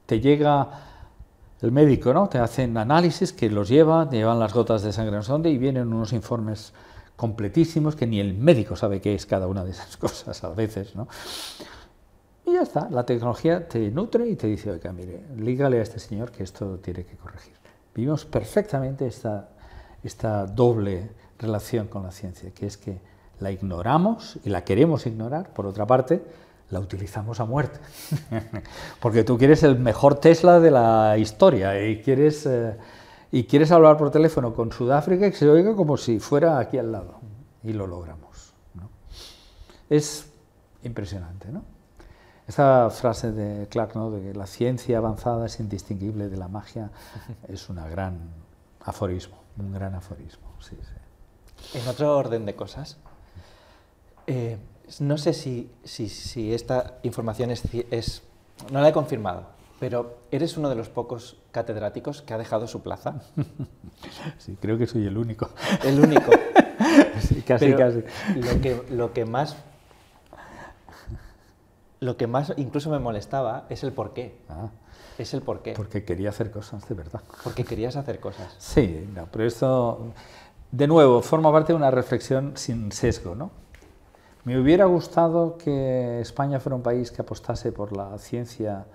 te llega el médico, ¿no? Te hacen análisis que los lleva, te llevan las gotas de sangre en sé dónde y vienen unos informes completísimos que ni el médico sabe qué es cada una de esas cosas a veces, ¿no? Y ya está, la tecnología te nutre y te dice, oiga, mire, lígale a este señor que esto tiene que corregir. Vivimos perfectamente esta, esta doble relación con la ciencia, que es que la ignoramos y la queremos ignorar, por otra parte, la utilizamos a muerte. Porque tú quieres el mejor Tesla de la historia y quieres, eh, y quieres hablar por teléfono con Sudáfrica y que se oiga como si fuera aquí al lado. Y lo logramos. Es impresionante, ¿no? Esa frase de Clark, ¿no? de que la ciencia avanzada es indistinguible de la magia, es un gran aforismo, un gran aforismo. En otro orden de cosas, eh, no sé si, si, esta información es, No la he confirmado, pero eres uno de los pocos catedráticos que ha dejado su plaza. Sí, creo que soy el único. El único. casi, casi. Lo que, lo que más lo que más incluso me molestaba es el por qué. Ah. es el por qué. Porque quería hacer cosas, de verdad. Porque querías hacer cosas. Sí, no, pero esto, de nuevo, forma parte de una reflexión sin sesgo, ¿no? Me hubiera gustado que España fuera un país que apostase por la ciencia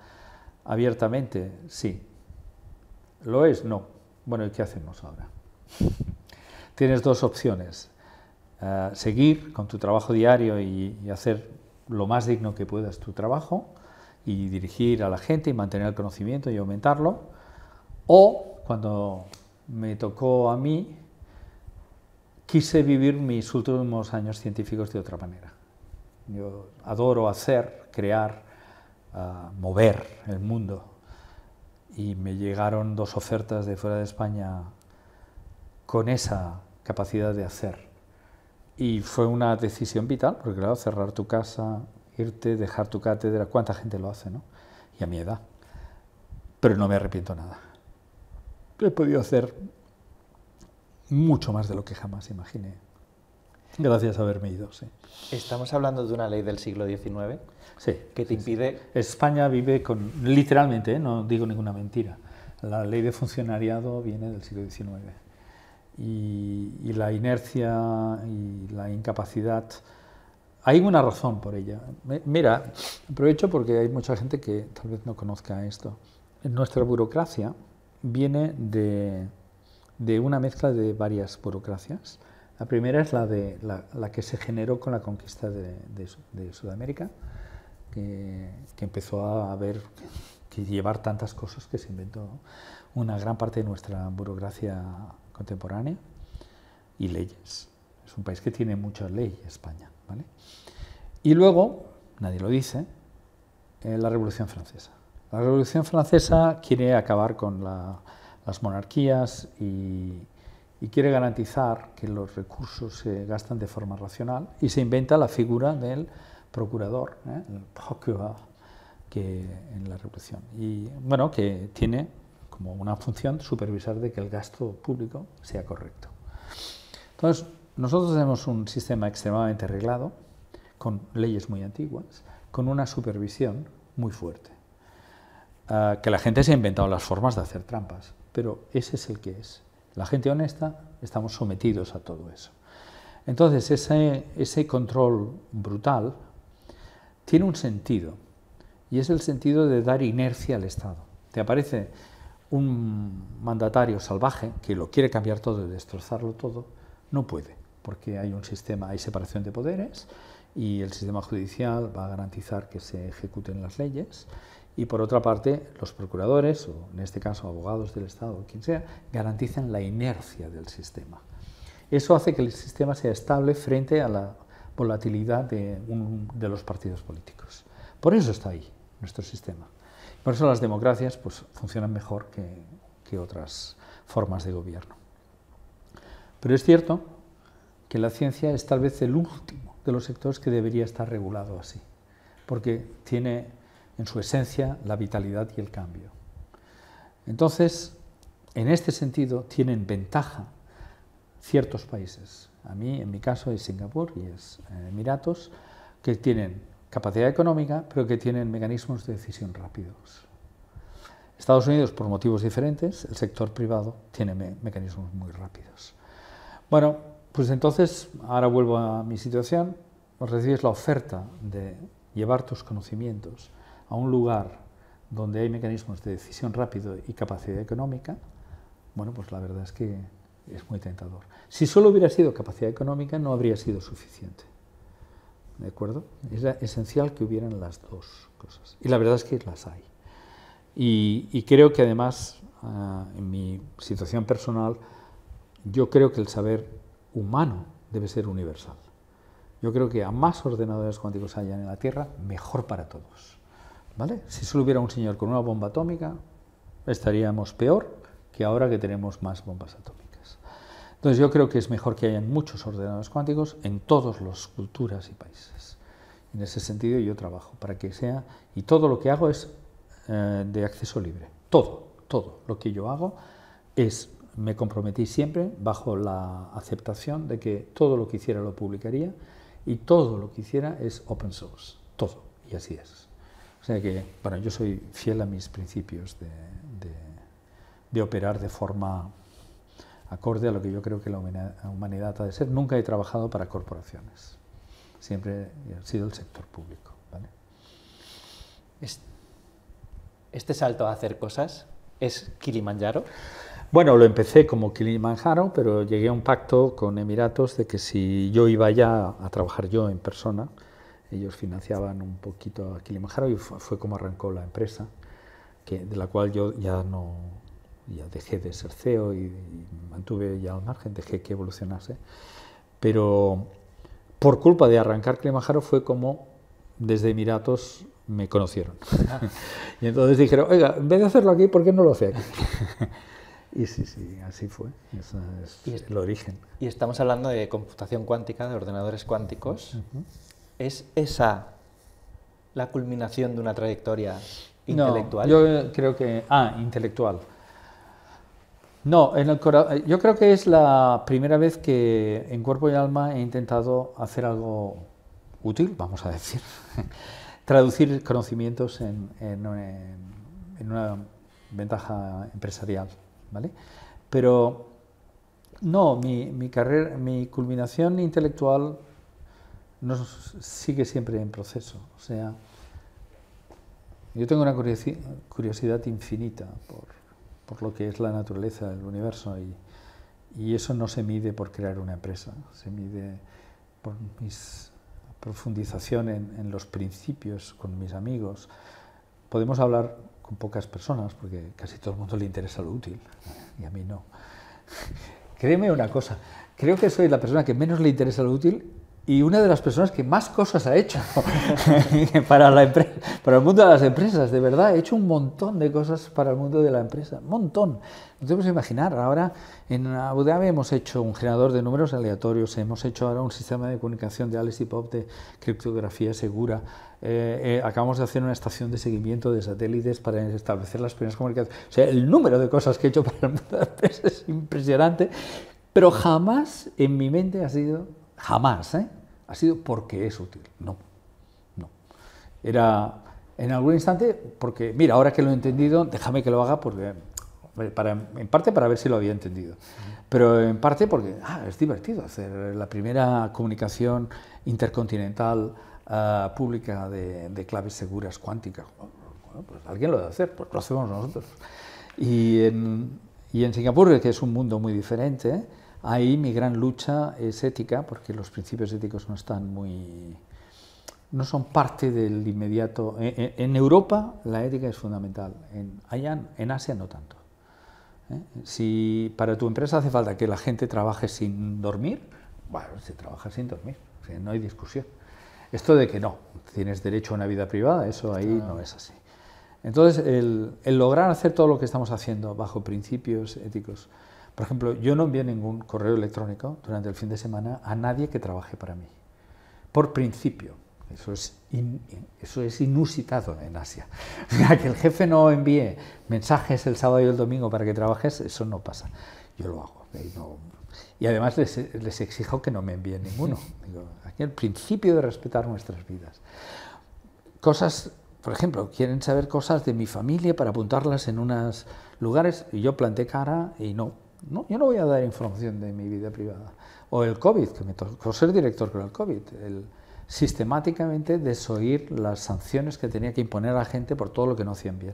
abiertamente, sí. ¿Lo es? No. Bueno, ¿y qué hacemos ahora? Tienes dos opciones. Eh, seguir con tu trabajo diario y hacer lo más digno que puedas tu trabajo y dirigir a la gente y mantener el conocimiento y aumentarlo. O cuando me tocó a mí, quise vivir mis últimos años científicos de otra manera. Yo adoro hacer, crear, ah, mover el mundo. Y me llegaron dos ofertas de fuera de España con esa capacidad de hacer y fue una decisión vital, porque claro, cerrar tu casa, irte, dejar tu cátedra, cuánta gente lo hace, ¿no? Y a mi edad. Pero no me arrepiento nada. He podido hacer mucho más de lo que jamás imaginé. Gracias a haberme ido, sí. Estamos hablando de una ley del siglo XIX sí, que te impide... España vive con, literalmente, ¿eh? no digo ninguna mentira, la ley de funcionariado viene del siglo XIX y, la inercia y la incapacidad. Hay una razón por ella. Mira, aprovecho porque hay mucha gente que tal vez no conozca esto. Nuestra burocracia viene de, de una mezcla de varias burocracias. La primera es la, de, la, que se generó con la conquista de, Sudamérica, que, que, empezó a ver que llevar tantas cosas que se inventó una gran parte de nuestra burocracia contemporánea y leyes. Es un país que tiene muchas leyes, España. Y luego, nadie lo dice, eh, la Revolución Francesa. La Revolución Francesa quiere acabar con las monarquías y, quiere garantizar que los recursos se gastan de forma racional y se inventa la figura del procurador, ¿eh? el que en la Revolución. Y bueno, que tiene como una función supervisar de que el gasto público sea correcto. Entonces, nosotros tenemos un sistema extremadamente arreglado, con leyes muy antiguas, con una supervisión muy fuerte. Ah, que la gente se ha inventado las formas de hacer trampas, pero ese es el que es. La gente honesta estamos sometidos a todo eso. Entonces, ese, ese control brutal tiene un sentido, y es el sentido de dar inercia al Estado. Te aparece un mandatario salvaje que lo quiere cambiar todo y destrozarlo todo, no puede, porque hay un sistema, hay separación de poderes y el sistema judicial va a garantizar que se ejecuten las leyes y por otra parte los procuradores, o en este caso abogados del Estado o quien sea, garantizan la inercia del sistema. Eso hace que el sistema sea estable frente a la volatilidad de, de los partidos políticos. Por eso está ahí nuestro sistema. Por eso las democracias pues, funcionan mejor que, que otras formas de gobierno. Pero es cierto que la ciencia es tal vez el último de los sectores que debería estar regulado así, porque tiene en su esencia la vitalidad y el cambio. Entonces, en este sentido, tienen ventaja ciertos países. A mí, en mi caso, es Singapur y es Emiratos, que tienen capacidad económica, pero que tienen mecanismos de decisión rápidos. Estados Unidos, por motivos diferentes, el sector privado tiene mecanismos muy rápidos. Bueno, pues entonces, ahora vuelvo a mi situación, recibes la oferta de llevar tus conocimientos a un lugar donde hay mecanismos de decisión rápido y capacidad económica, bueno, pues la verdad es que es muy tentador. Si solo hubiera sido capacidad económica, no habría sido suficiente. ¿De acuerdo? Es esencial que hubieran las dos cosas. Y la verdad es que las hay. Y, creo que además, ah, en mi situación personal, yo creo que el saber humano debe ser universal. Yo creo que a más ordenadores cuánticos hayan en la Tierra, mejor para todos. ¿Vale? Si solo hubiera un señor con una bomba atómica, estaríamos peor que ahora que tenemos más bombas atómicas. Entonces yo creo que es mejor que haya muchos ordenadores cuánticos en todas las culturas y países. En ese sentido yo trabajo para que sea, y todo lo que hago es eh, de acceso libre, todo, todo lo que yo hago es, me comprometí siempre bajo la aceptación de que todo lo que hiciera lo publicaría y todo lo que hiciera es open source, todo, y así es. O sea que, bueno, yo soy fiel a mis principios de, de, de operar de forma acorde a lo que yo creo que la humanidad ha de ser. Nunca he trabajado para corporaciones, siempre ha sido el sector público. Este salto a hacer cosas es Kilimanjaro. Bueno, lo empecé como Kilimanjaro, pero llegué a un pacto con Emiratos de que si yo iba ya a trabajar yo en persona, ellos financiaban un poquito a Kilimanjaro y fue, como arrancó la empresa, que, de la cual yo ya no, ya dejé de ser CEO y, mantuve ya al margen, dejé que evolucionase. Pero por culpa de arrancar Climajaro fue como desde Emiratos me conocieron. Ah. y entonces dijeron, oiga, en vez de hacerlo aquí, ¿por qué no lo hace aquí? y sí, sí, así fue. es, y el origen. Y estamos hablando de computación cuántica, de ordenadores cuánticos. ¿Es esa la culminación de una trayectoria intelectual? yo creo que... Ah, intelectual. No, en el eh, yo creo que es la primera vez que en cuerpo y alma he intentado hacer algo útil, vamos a decir, traducir conocimientos en, eh, en, una ventaja empresarial, ¿vale? Pero no, mi, mi carrera, mi culminación intelectual no sigue siempre en proceso, o sea, yo tengo una curiosidad infinita por por lo que es la naturaleza del universo y, y eso no se mide por crear una empresa, se mide por mis profundización en, en, los principios con mis amigos. Podemos hablar con pocas personas porque casi todo el mundo le interesa lo útil y a mí no. Créeme una cosa, creo que soy la persona que menos le interesa lo útil y una de las personas que más cosas ha hecho para, la para el mundo de las empresas, de verdad, ha hecho un montón de cosas para el mundo de la empresa, un montón. No te puedes imaginar, ahora en Abu Dhabi hemos hecho un generador de números aleatorios, hemos hecho ahora un sistema de comunicación de Alice y Pop de criptografía segura, eh, eh, acabamos de hacer una estación de seguimiento de satélites para establecer las primeras comunicaciones. O sea, el número de cosas que he hecho para el mundo de la empresa es impresionante, pero jamás en mi mente ha sido jamás, ¿eh? ha sido porque es útil. No, no. Era en algún instante porque, mira, ahora que lo he entendido, déjame que lo haga porque, para, en parte para ver si lo había entendido, pero en parte porque ah, es divertido hacer la primera comunicación intercontinental ah, pública de, claves seguras cuánticas. Bueno, pues alguien lo debe hacer, pues lo hacemos nosotros. Y en, y en Singapur, que es un mundo muy diferente, Ahí mi gran lucha es ética, porque los principios éticos no están muy... no son parte del inmediato... E, e, en, Europa la ética es fundamental, en, en Asia no tanto. ¿eh? Si para tu empresa hace falta que la gente trabaje sin dormir, bueno, se trabaja sin dormir, no hay discusión. Esto de que no, tienes derecho a una vida privada, eso ahí no es así. Entonces, el lograr hacer todo lo que estamos haciendo bajo principios éticos por ejemplo, yo no envío ningún correo electrónico durante el fin de semana a nadie que trabaje para mí, por principio. Eso es, eso es inusitado en Asia. que el jefe no envíe mensajes el sábado y el domingo para que trabajes, eso no pasa. Yo lo hago. Y, además les, exijo que no me envíen ninguno. aquí el principio de respetar nuestras vidas. Cosas, por ejemplo, quieren saber cosas de mi familia para apuntarlas en unos lugares y yo planté cara y no, no, yo no voy a dar información de mi vida privada. O el COVID, que me tocó ser director con el COVID. El sistemáticamente desoír las sanciones que tenía que imponer a la gente por todo lo que no hacían bien.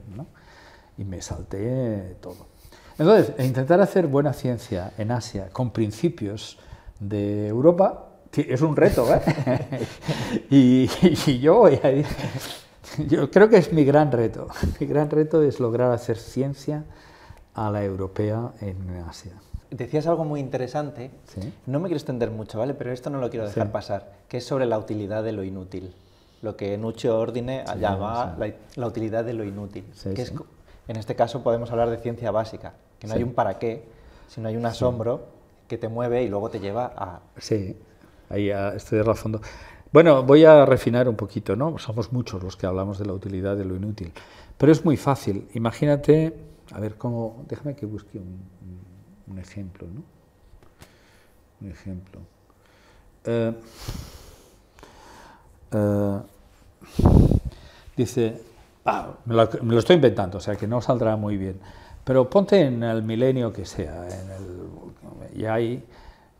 Y me salté todo. Entonces, e intentar hacer buena ciencia en Asia con principios de Europa es un reto. ¿eh? y, yo voy Yo creo que es mi gran reto. Mi gran reto es lograr hacer ciencia a la europea en Asia. Decías algo muy interesante, no me quiero extender mucho, ¿vale? Pero esto no lo quiero dejar pasar, que es sobre la utilidad de lo inútil, lo que Nuccio Ordine llama la, utilidad de lo inútil, que es, en este caso podemos hablar de ciencia básica, que no hay un para qué, sino hay un asombro que te mueve y luego te lleva a... Sí, ahí a, ah, estoy a fondo. Bueno, voy a refinar un poquito, ¿no? Somos muchos los que hablamos de la utilidad de lo inútil, pero es muy fácil. Imagínate a ver cómo. Déjame que busque un, ejemplo, ¿no? Un ejemplo. Eh, eh, dice. Ah, me, lo, estoy inventando, o sea que no saldrá muy bien. Pero ponte en el milenio que sea, en el, y ahí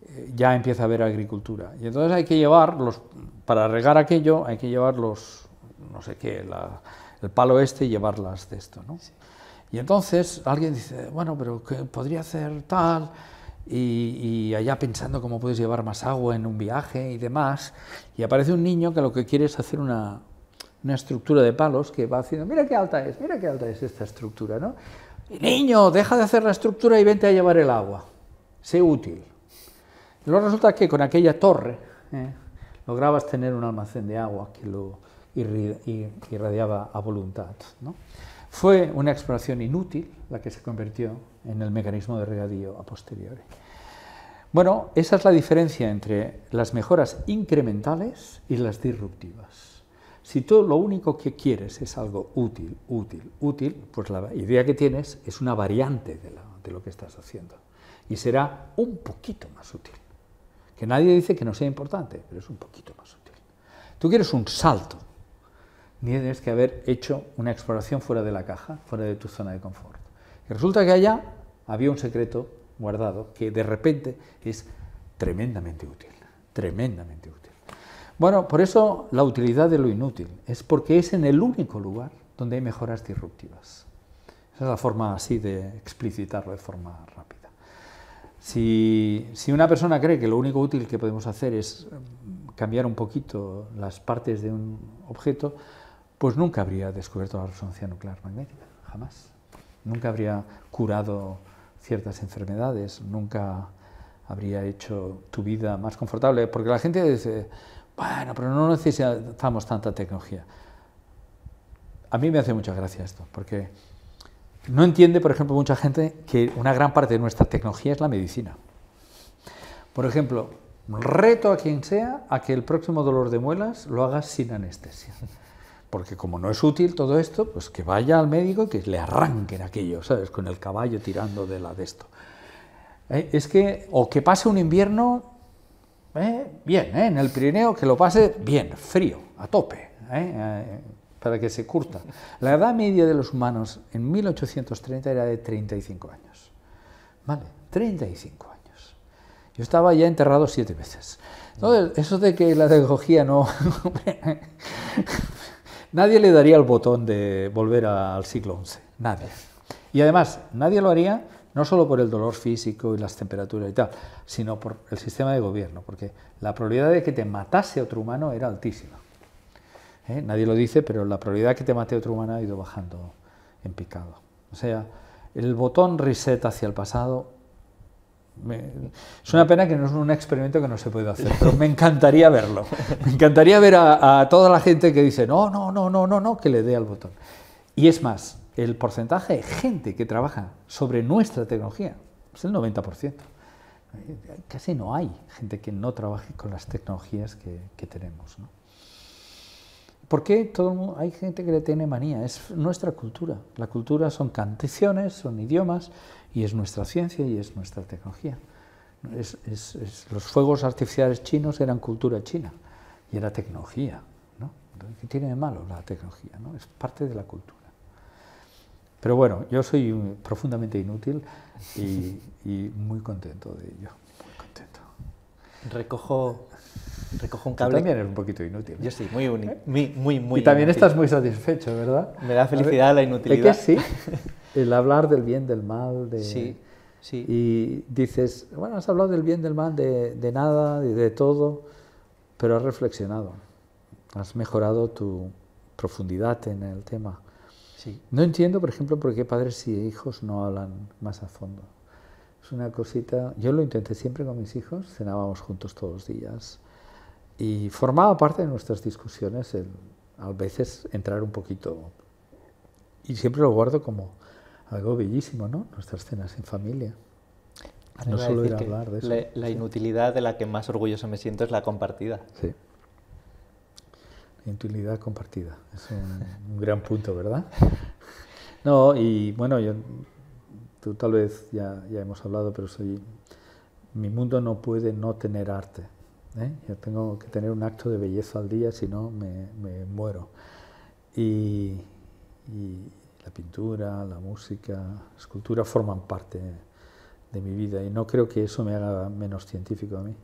eh, ya empieza a haber agricultura. Y entonces hay que llevar, para regar aquello, hay que llevar los, no sé qué, el palo este y llevarlas de esto. ¿no? Y entonces alguien dice, bueno, pero ¿qué podría hacer tal, y, allá pensando cómo puedes llevar más agua en un viaje y demás, y aparece un niño que lo que quiere es hacer una, estructura de palos que va haciendo, mira qué alta es, mira qué alta es esta estructura, ¿no? niño, deja de hacer la estructura y vente a llevar el agua, sé útil. Y luego resulta que con aquella torre ¿eh? lograbas tener un almacén de agua que lo irradiaba a voluntad, ¿no? Fue una exploración inútil la que se convirtió en el mecanismo de regadío a posteriori. Bueno, esa es la diferencia entre las mejoras incrementales y las disruptivas. Si todo lo único que quieres es algo útil, útil, útil, pues la idea que tienes es una variante de, de lo que estás haciendo y será un poquito más útil. Que nadie dice que no sea importante, pero es un poquito más útil. Tú quieres un salto tienes que haber hecho una exploración fuera de la caja, fuera de tu zona de confort. Y resulta que allá había un secreto guardado que de repente es tremendamente útil, tremendamente útil. Bueno, por eso la utilidad de lo inútil es porque es en el único lugar donde hay mejoras disruptivas. Esa es la forma así de explicitarlo de forma rápida. Si, si, una persona cree que lo único útil que podemos hacer es eh, cambiar un poquito las partes de un objeto, pues nunca habría descubierto la resonancia nuclear magnética, jamás. Nunca habría curado ciertas enfermedades, nunca habría hecho tu vida más confortable, porque la gente dice, bueno, pero no necesitamos tanta tecnología. A mí me hace mucha gracia esto, porque no entiende, por ejemplo, mucha gente que una gran parte de nuestra tecnología es la medicina. Por ejemplo, reto a quien sea a que el próximo dolor de muelas lo hagas sin anestesia porque como no es útil todo esto, pues que vaya al médico y que le arranquen aquello, ¿sabes? Con el caballo tirando de la de esto. Eh, es que, o que pase un invierno eh, bien, eh, en el Pirineo, que lo pase bien, frío, a tope, eh, para que se curta. La edad media de los humanos en 1830 era de 35 años. ¿Vale? 35 años. Yo estaba ya enterrado siete veces. Entonces, eso de que la pedagogía no... Nadie le daría el botón de volver al siglo XI, nadie. Y además, nadie lo haría no solo por el dolor físico y las temperaturas y tal, sino por el sistema de gobierno, porque la probabilidad de que te matase otro humano era altísima. ¿Eh? Nadie lo dice, pero la probabilidad de que te mate otro humano ha ido bajando en picado. O sea, el botón reset hacia el pasado es una pena que no es un experimento que no se pueda hacer, pero me encantaría verlo. Me encantaría ver a, toda la gente que dice, no, no, no, no, no, no, que le dé al botón. Y es más, el porcentaje de gente que trabaja sobre nuestra tecnología es el 90%. Casi no hay gente que no trabaje con las tecnologías que, que tenemos. ¿no? ¿Por qué todo hay gente que le tiene manía? Es nuestra cultura. La cultura son canciones, son idiomas, y es nuestra ciencia y es nuestra tecnología. los fuegos artificiales chinos eran cultura china y era tecnología. ¿no? ¿Qué tiene de malo la tecnología? ¿no? Es parte de la cultura. Pero bueno, yo soy profundamente inútil y, y muy contento de ello. Muy contento. Recojo recojo un cable. también es un poquito inútil. Yo sí, muy, muy, muy, muy Y también estás muy satisfecho, ¿verdad? Me da felicidad la inutilidad. Es sí, el hablar del bien, del mal, de... Sí, sí. Y dices, bueno, has hablado del bien, del mal, de, de nada, de, de todo, pero has reflexionado, has mejorado tu profundidad en el tema. Sí. No entiendo, por ejemplo, por qué padres y hijos no hablan más a fondo. Es una cosita, yo lo intenté siempre con mis hijos, cenábamos juntos todos los días, y formaba parte de nuestras discusiones el, a veces entrar un poquito. Y siempre lo guardo como algo bellísimo, ¿no? Nuestras cenas en familia. No solo ir a hablar de eso. La, inutilidad de la que más orgulloso me siento es la compartida. Sí. La inutilidad compartida. Es un, gran punto, ¿verdad? No, y bueno, yo, tú tal vez ya, ya hemos hablado, pero soy. Mi mundo no puede no tener arte. ¿eh? Yo tengo que tener un acto de belleza al día, si no me, muero. Y, la pintura, la música, la escultura forman parte de mi vida y no creo que eso me haga menos científico a mí.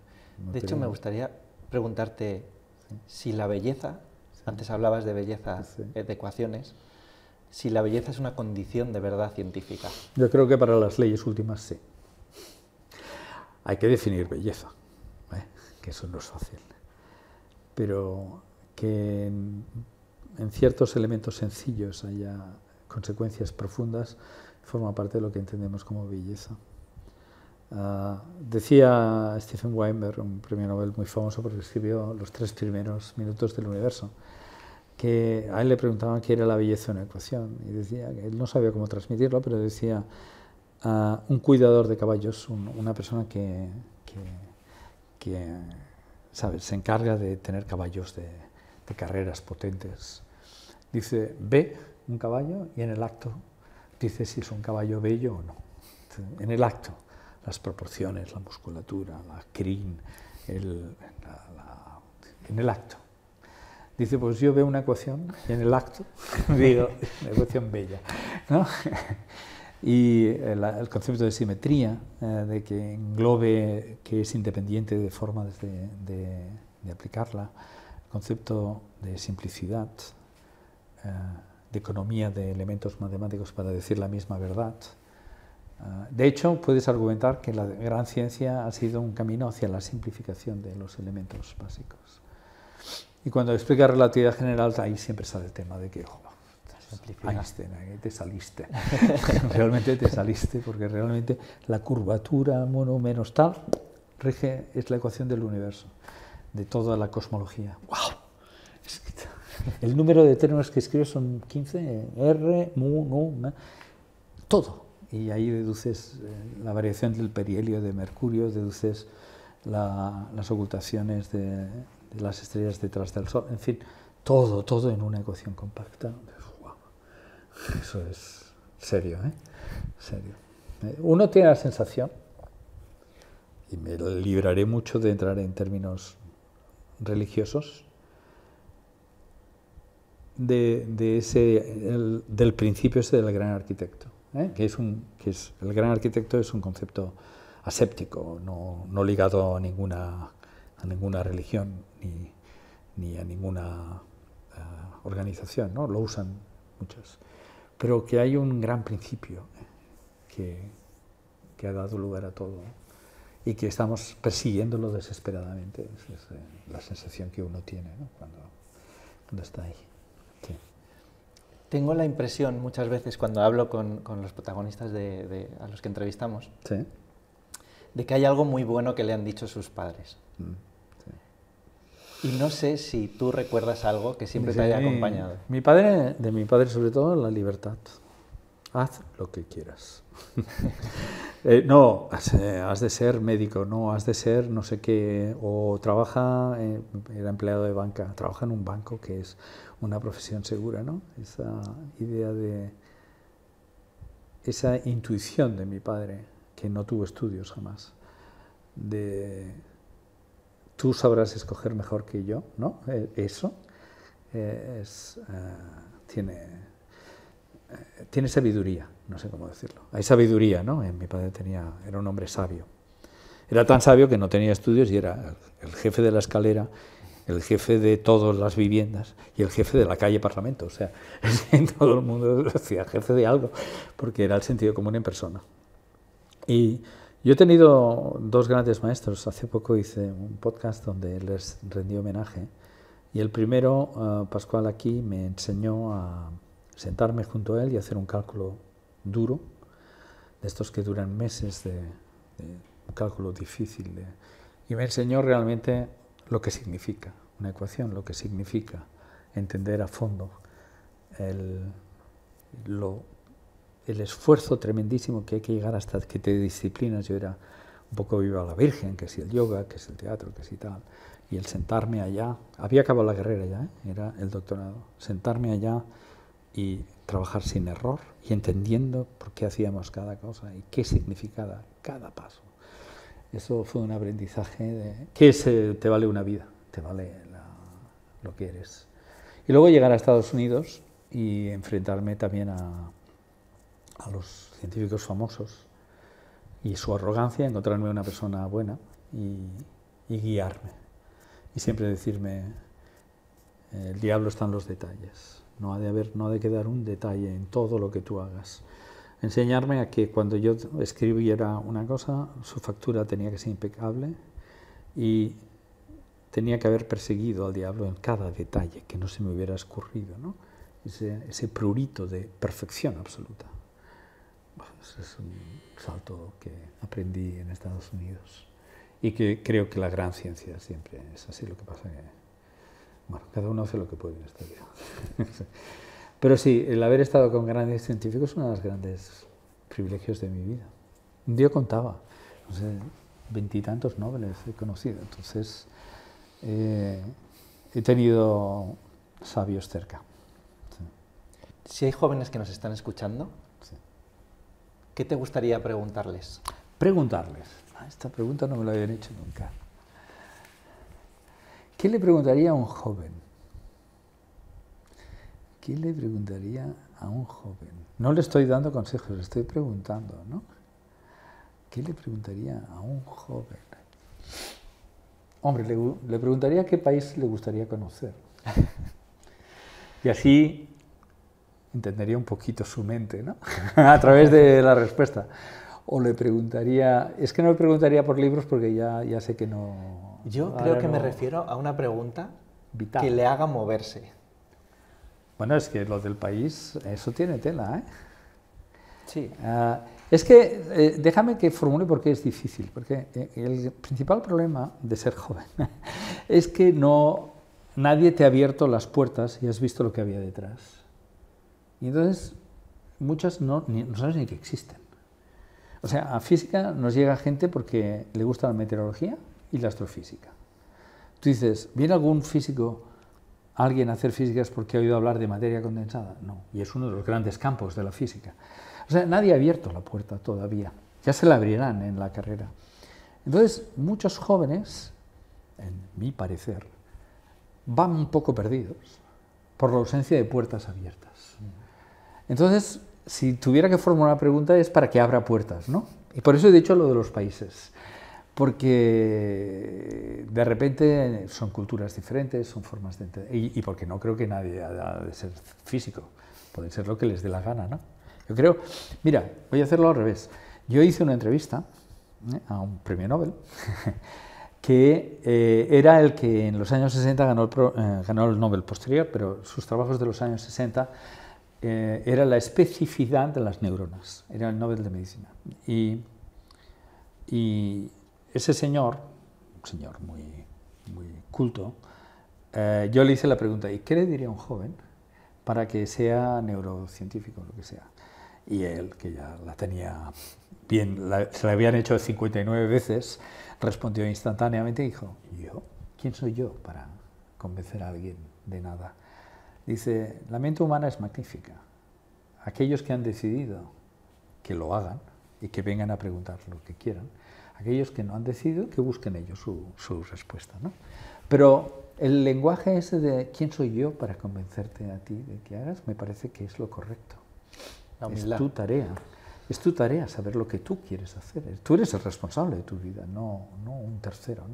de hecho, me gustaría preguntarte si la belleza, antes hablabas de belleza, eh, de ecuaciones, si la belleza es una condición de verdad científica. Yo creo que para las leyes últimas sí. Hay que definir belleza que eso no es fácil, pero que en, ciertos elementos sencillos haya consecuencias profundas, forma parte de lo que entendemos como belleza. Ah, decía Stephen Weinberg, un premio Nobel muy famoso porque escribió los tres primeros minutos del universo, que a él le preguntaban qué era la belleza en una ecuación y decía que él no sabía cómo transmitirlo, pero decía a ah, un cuidador de caballos, una persona que, que sabe se encarga de tener caballos de, carreras potentes. Dice, ve un caballo y en el acto dice si es un caballo bello o no. En el acto, las proporciones, la musculatura, la crin, en el acto. Dice, pues yo veo una ecuación y en el acto digo, una ecuación bella. ¿no? y eh, el, concepto de simetría, eh, de que englobe, que es independiente de formas de, aplicarla, el concepto de simplicidad, eh, de economía de elementos matemáticos para decir la misma verdad. Ah, de hecho, puedes argumentar que la gran ciencia ha sido un camino hacia la simplificación de los elementos básicos. Y cuando explica relatividad general, ahí siempre sale el tema de quejo te saliste. realmente te saliste porque realmente la curvatura mono menos tal rige, es la ecuación del universo, de toda la cosmología. ¡Wow! El número de términos que escribes son 15, R, mu, nu, todo. Y ahí deduces eh, la variación del perihelio de Mercurio, deduces las ocultaciones de, de las estrellas detrás del Sol, en fin, todo, todo en una ecuación compacta. Eso es serio, ¿eh? Serio. Uno tiene la sensación, y me libraré mucho de entrar en términos religiosos, de, ese, del principio ese del gran arquitecto, ¿eh? que, es un, que es, el gran arquitecto es un concepto aséptico, no, no ligado a ninguna, a ninguna religión ni, ni a ninguna eh, organización, ¿no? lo usan muchas pero que hay un gran principio eh, que, que ha dado lugar a todo y que estamos persiguiéndolo desesperadamente. Esa es eh, la sensación que uno tiene cuando, cuando, está ahí. Tengo la impresión muchas veces cuando hablo con, con los protagonistas de, a los que entrevistamos de que hay algo muy bueno que le han dicho sus padres. Mm. Y no sé si tú recuerdas algo que siempre te haya acompañado. Mi padre, de mi padre sobre todo, la libertad. Haz lo que quieras. Eh, no, eh, has, de ser médico, no, has de ser no sé qué, o trabaja, eh, era empleado de banca, trabaja en un banco que es una profesión segura, ¿no? Esa idea de, esa intuición de mi padre, que no tuvo estudios jamás, de tú sabrás escoger mejor que yo, ¿no? Eh, eso eh, eh, tiene, tiene sabiduría, no sé cómo decirlo. Hay sabiduría, ¿no? mi padre tenía, era un hombre sabio. Era tan sabio que no tenía estudios y era el jefe de la escalera, el jefe de todas las viviendas y el jefe de la calle Parlamento. O sea, en todo el mundo decía jefe de algo, porque era el sentido común en persona. Y yo he tenido dos grandes maestros. Hace poco hice un podcast donde les rendí homenaje. Y el primero, eh, Pascual aquí, me enseñó a sentarme junto a él y hacer un cálculo duro, de estos que duran meses, de, cálculo difícil. y me enseñó realmente lo que significa una ecuación, lo que significa entender a fondo el, lo el esfuerzo tremendísimo que hay que llegar hasta que te disciplinas. Yo era un poco viva la Virgen, que si el yoga, que si el teatro, que si tal. Y el sentarme allá, había acabado la carrera ya, ¿eh? era el doctorado, sentarme allá y trabajar sin error y entendiendo por qué hacíamos cada cosa y qué significaba cada paso. Eso fue un aprendizaje de que te vale una vida, te vale lo que eres. Y luego llegar a Estados Unidos y enfrentarme también a, a los científicos famosos y su arrogancia encontrarme una persona buena y, guiarme. Y siempre decirme, el diablo está en los detalles, no ha de haber, no de quedar un detalle en todo lo que tú hagas. Enseñarme a que cuando yo escribiera una cosa, su factura tenía que ser impecable y tenía que haber perseguido al diablo en cada detalle, que no se me hubiera escurrido, ese prurito de perfección absoluta. Pues es un salto que aprendí en Estados Unidos y que creo que la gran ciencia siempre es así. Lo que pasa que, bueno, cada uno hace lo que puede en esta vida. Pero sí, el haber estado con grandes científicos es uno de los grandes privilegios de mi vida. Un día contaba, no sé, veintitantos nobles he conocido, entonces eh, he tenido sabios cerca. Si hay jóvenes que nos están escuchando ¿qué te gustaría preguntarles? Preguntarles. Ah, esta pregunta no me la habían hecho nunca. ¿Qué le preguntaría a un joven? ¿Qué le preguntaría a un joven? No le estoy dando consejos, le estoy preguntando, ¿no? ¿Qué le preguntaría a un joven? Hombre, le, le preguntaría qué país le gustaría conocer. y así entendería un poquito su mente, ¿no? a través de la respuesta. O le preguntaría, es que no le preguntaría por libros porque ya, ya sé que no... Yo creo que me refiero a una pregunta Vital. que le haga moverse. Bueno, es que lo del país, eso tiene tela, ¿eh? Sí. Ah, es que, eh, déjame que formule por qué es difícil, porque eh, el principal problema de ser joven es que no, nadie te ha abierto las puertas y has visto lo que había detrás. Y entonces muchas no, no ni que existen. O sea, a física nos llega gente porque le gusta la meteorología y la astrofísica. Tú dices, ¿viene algún físico, alguien a hacer físicas porque ha oído hablar de materia condensada? No, y es uno de los grandes campos de la física. O sea, nadie ha abierto la puerta todavía. Ya se la abrirán en la carrera. Entonces, muchos jóvenes, en mi parecer, van un poco perdidos por la ausencia de puertas abiertas. Entonces, si tuviera que formular una pregunta es para que abra puertas, ¿no? Y por eso he dicho lo de los países, porque de repente son culturas diferentes, son formas de entender, y, porque no creo que nadie ha de ser físico, pueden ser lo que les dé la gana, ¿no? Yo creo, mira, voy a hacerlo al revés. Yo hice una entrevista ¿eh? a un premio Nobel que eh, era el que en los años 60 ganó el, eh, ganó el Nobel posterior, pero sus trabajos de los años 60 eh, era la especificidad de las neuronas, era el Nobel de Medicina. Y, ese señor, un señor muy, muy culto, eh, yo le hice la pregunta, ¿y qué le diría a un joven para que sea neurocientífico, o lo que sea? Y él, que ya la tenía bien, se la habían hecho 59 veces, respondió instantáneamente y dijo, ¿yo? ¿Quién soy yo para convencer a alguien de nada? Dice, la mente humana es magnífica. Aquellos que han decidido que lo hagan y que vengan a preguntar lo que quieran, aquellos que no han decidido, que busquen ellos su, respuesta. ¿no? Pero el lenguaje ese de quién soy yo para convencerte a ti de que hagas, me parece que es lo correcto. es tu tarea. Es tu tarea saber lo que tú quieres hacer. Tú eres el responsable de tu vida, no, no un tercero.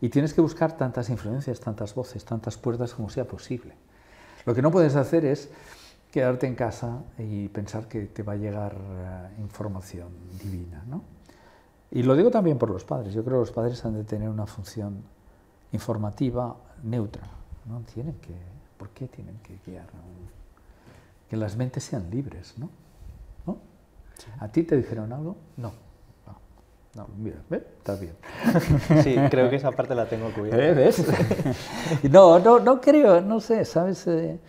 Y tienes que buscar tantas influencias, tantas voces, tantas puertas como sea posible. Lo que no puedes hacer es quedarte en casa y pensar que te va a llegar eh, información divina. ¿no? Y lo digo también por los padres. Yo creo que los padres han de tener una función informativa neutra. ¿no? Tienen que, ¿Por qué tienen que guiar? Que las mentes sean libres. ¿no? ¿A ti te dijeron algo? No. No. Mira, está bien. Sí, creo que esa parte la tengo cubierta. ¿Eh, ¿Ves? No, no, no creo, no sé, ¿sabes? Eh,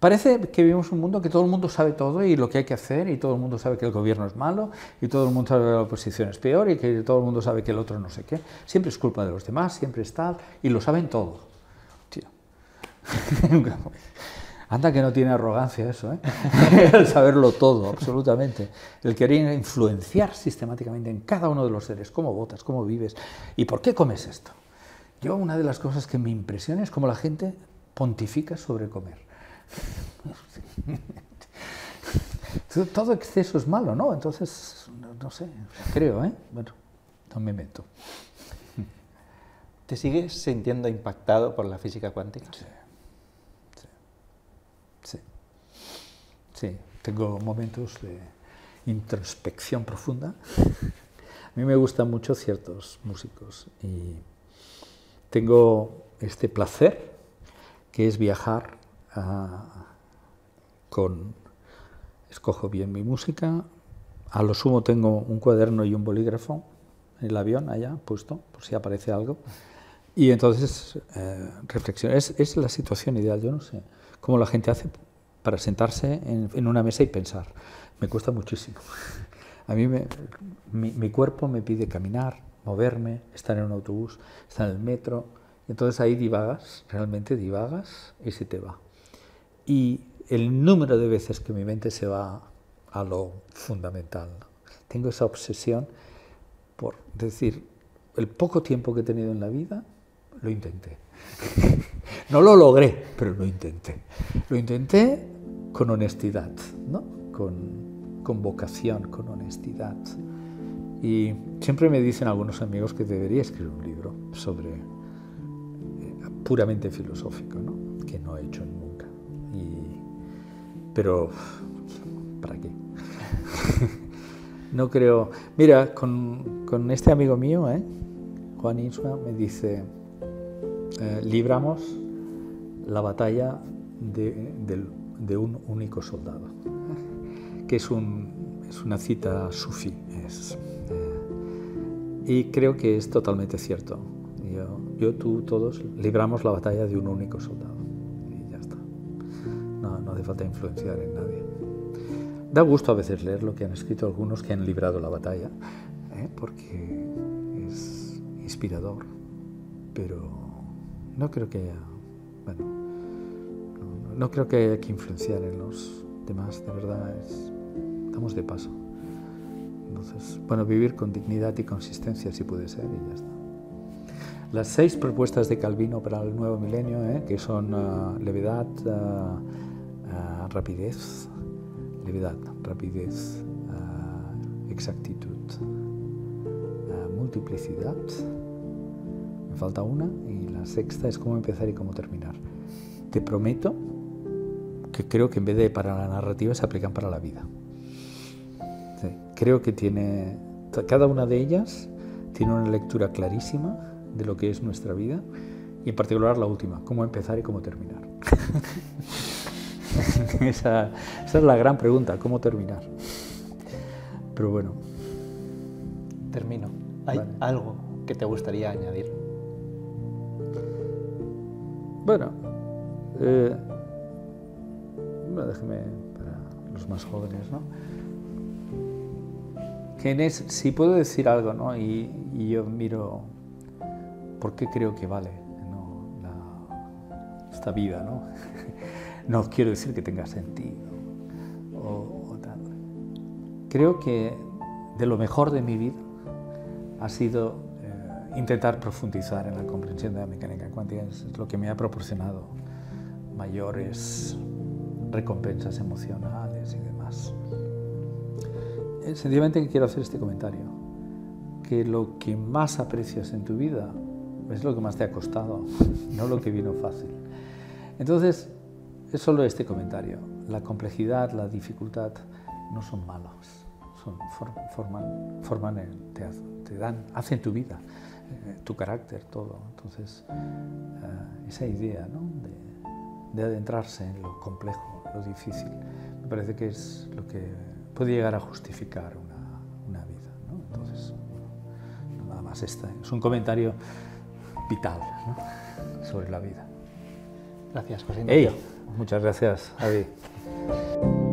parece que vivimos un mundo que todo el mundo sabe todo y lo que hay que hacer y todo el mundo sabe que el gobierno es malo y todo el mundo sabe que la oposición es peor y que todo el mundo sabe que el otro no sé qué. Siempre es culpa de los demás, siempre está y lo saben todo. Tío. Anda que no tiene arrogancia eso, ¿eh? el saberlo todo, absolutamente. El querer influenciar sistemáticamente en cada uno de los seres, cómo votas, cómo vives y por qué comes esto. Yo una de las cosas que me impresiona es cómo la gente pontifica sobre comer. Todo exceso es malo, ¿no? Entonces, no, sé, creo, ¿eh? Bueno, no me meto. ¿Te sigues sintiendo impactado por la física cuántica? Sí. Sí, tengo momentos de introspección profunda. A mí me gustan mucho ciertos músicos y tengo este placer que es viajar con... Escojo bien mi música, a lo sumo tengo un cuaderno y un bolígrafo en el avión allá puesto, por si aparece algo. Y entonces eh, Es, es la situación ideal, yo no sé cómo la gente hace para sentarse en, una mesa y pensar. Me cuesta muchísimo. A mí mi, mi, cuerpo me pide caminar, moverme, estar en un autobús, estar en el metro. Entonces ahí divagas, realmente divagas y se te va. Y el número de veces que mi mente se va a lo fundamental. Tengo esa obsesión por decir, el poco tiempo que he tenido en la vida, lo intenté. No lo logré, pero lo intenté. Lo intenté con honestidad, ¿no? con, con vocación, con honestidad. Y siempre me dicen algunos amigos que debería escribir un libro sobre eh, puramente filosófico, que no he hecho nunca. pero, ¿para qué? no creo. Mira, con, este amigo mío, ¿eh? Juan Insua, me dice eh, libramos la batalla de, un único soldado, que es, una cita sufí. Eh, y creo que es totalmente cierto. Yo, tú, todos libramos la batalla de un único soldado. Y ya está. No, hace falta influenciar en nadie. Da gusto a veces leer lo que han escrito algunos que han librado la batalla, ¿eh? porque es inspirador, pero no creo que haya, bueno, no, creo que que influenciar en los demás, de verdad, estamos de paso. Entonces, bueno, vivir con dignidad y consistencia si puede ser y ya está. Las seis propuestas de Calvino para el nuevo milenio, ¿eh? que son ah, levedad, ah, ah, rapidez, levedad, rapidez, exactitud, multiplicidad, falta una y la sexta es cómo empezar y cómo terminar. Te prometo que creo que en vez de para la narrativa se aplican para la vida. creo que tiene, cada una de ellas tiene una lectura clarísima de lo que es nuestra vida y en particular la última, cómo empezar y cómo terminar. esa, es la gran pregunta, cómo terminar. Pero bueno. Termino. ¿Hay algo que te gustaría añadir? Bueno, eh, déjeme para los más jóvenes, ¿no? si puedo decir algo, ¿no? Y, yo miro por qué creo que vale esta vida, ¿no? no quiero decir que tenga sentido o tal. Creo que de lo mejor de mi vida ha sido intentar profundizar en la comprensión de la mecánica cuántica es lo que me ha proporcionado mayores recompensas emocionales y demás. Eh, sencillamente quiero hacer este comentario, que lo que más aprecias en tu vida es lo que más te ha costado, no lo que vino fácil. Entonces, es solo este comentario. La complejidad, la dificultad no son malos, son, forman, te dan, hacen tu vida. Eh, tu carácter, todo. Entonces, ah, esa idea de, adentrarse en lo complejo, lo difícil, me parece que es lo que puede llegar a justificar una, vida. Entonces, nada más esta. Es un comentario vital sobre la vida. Gracias, José. muchas gracias, Adi.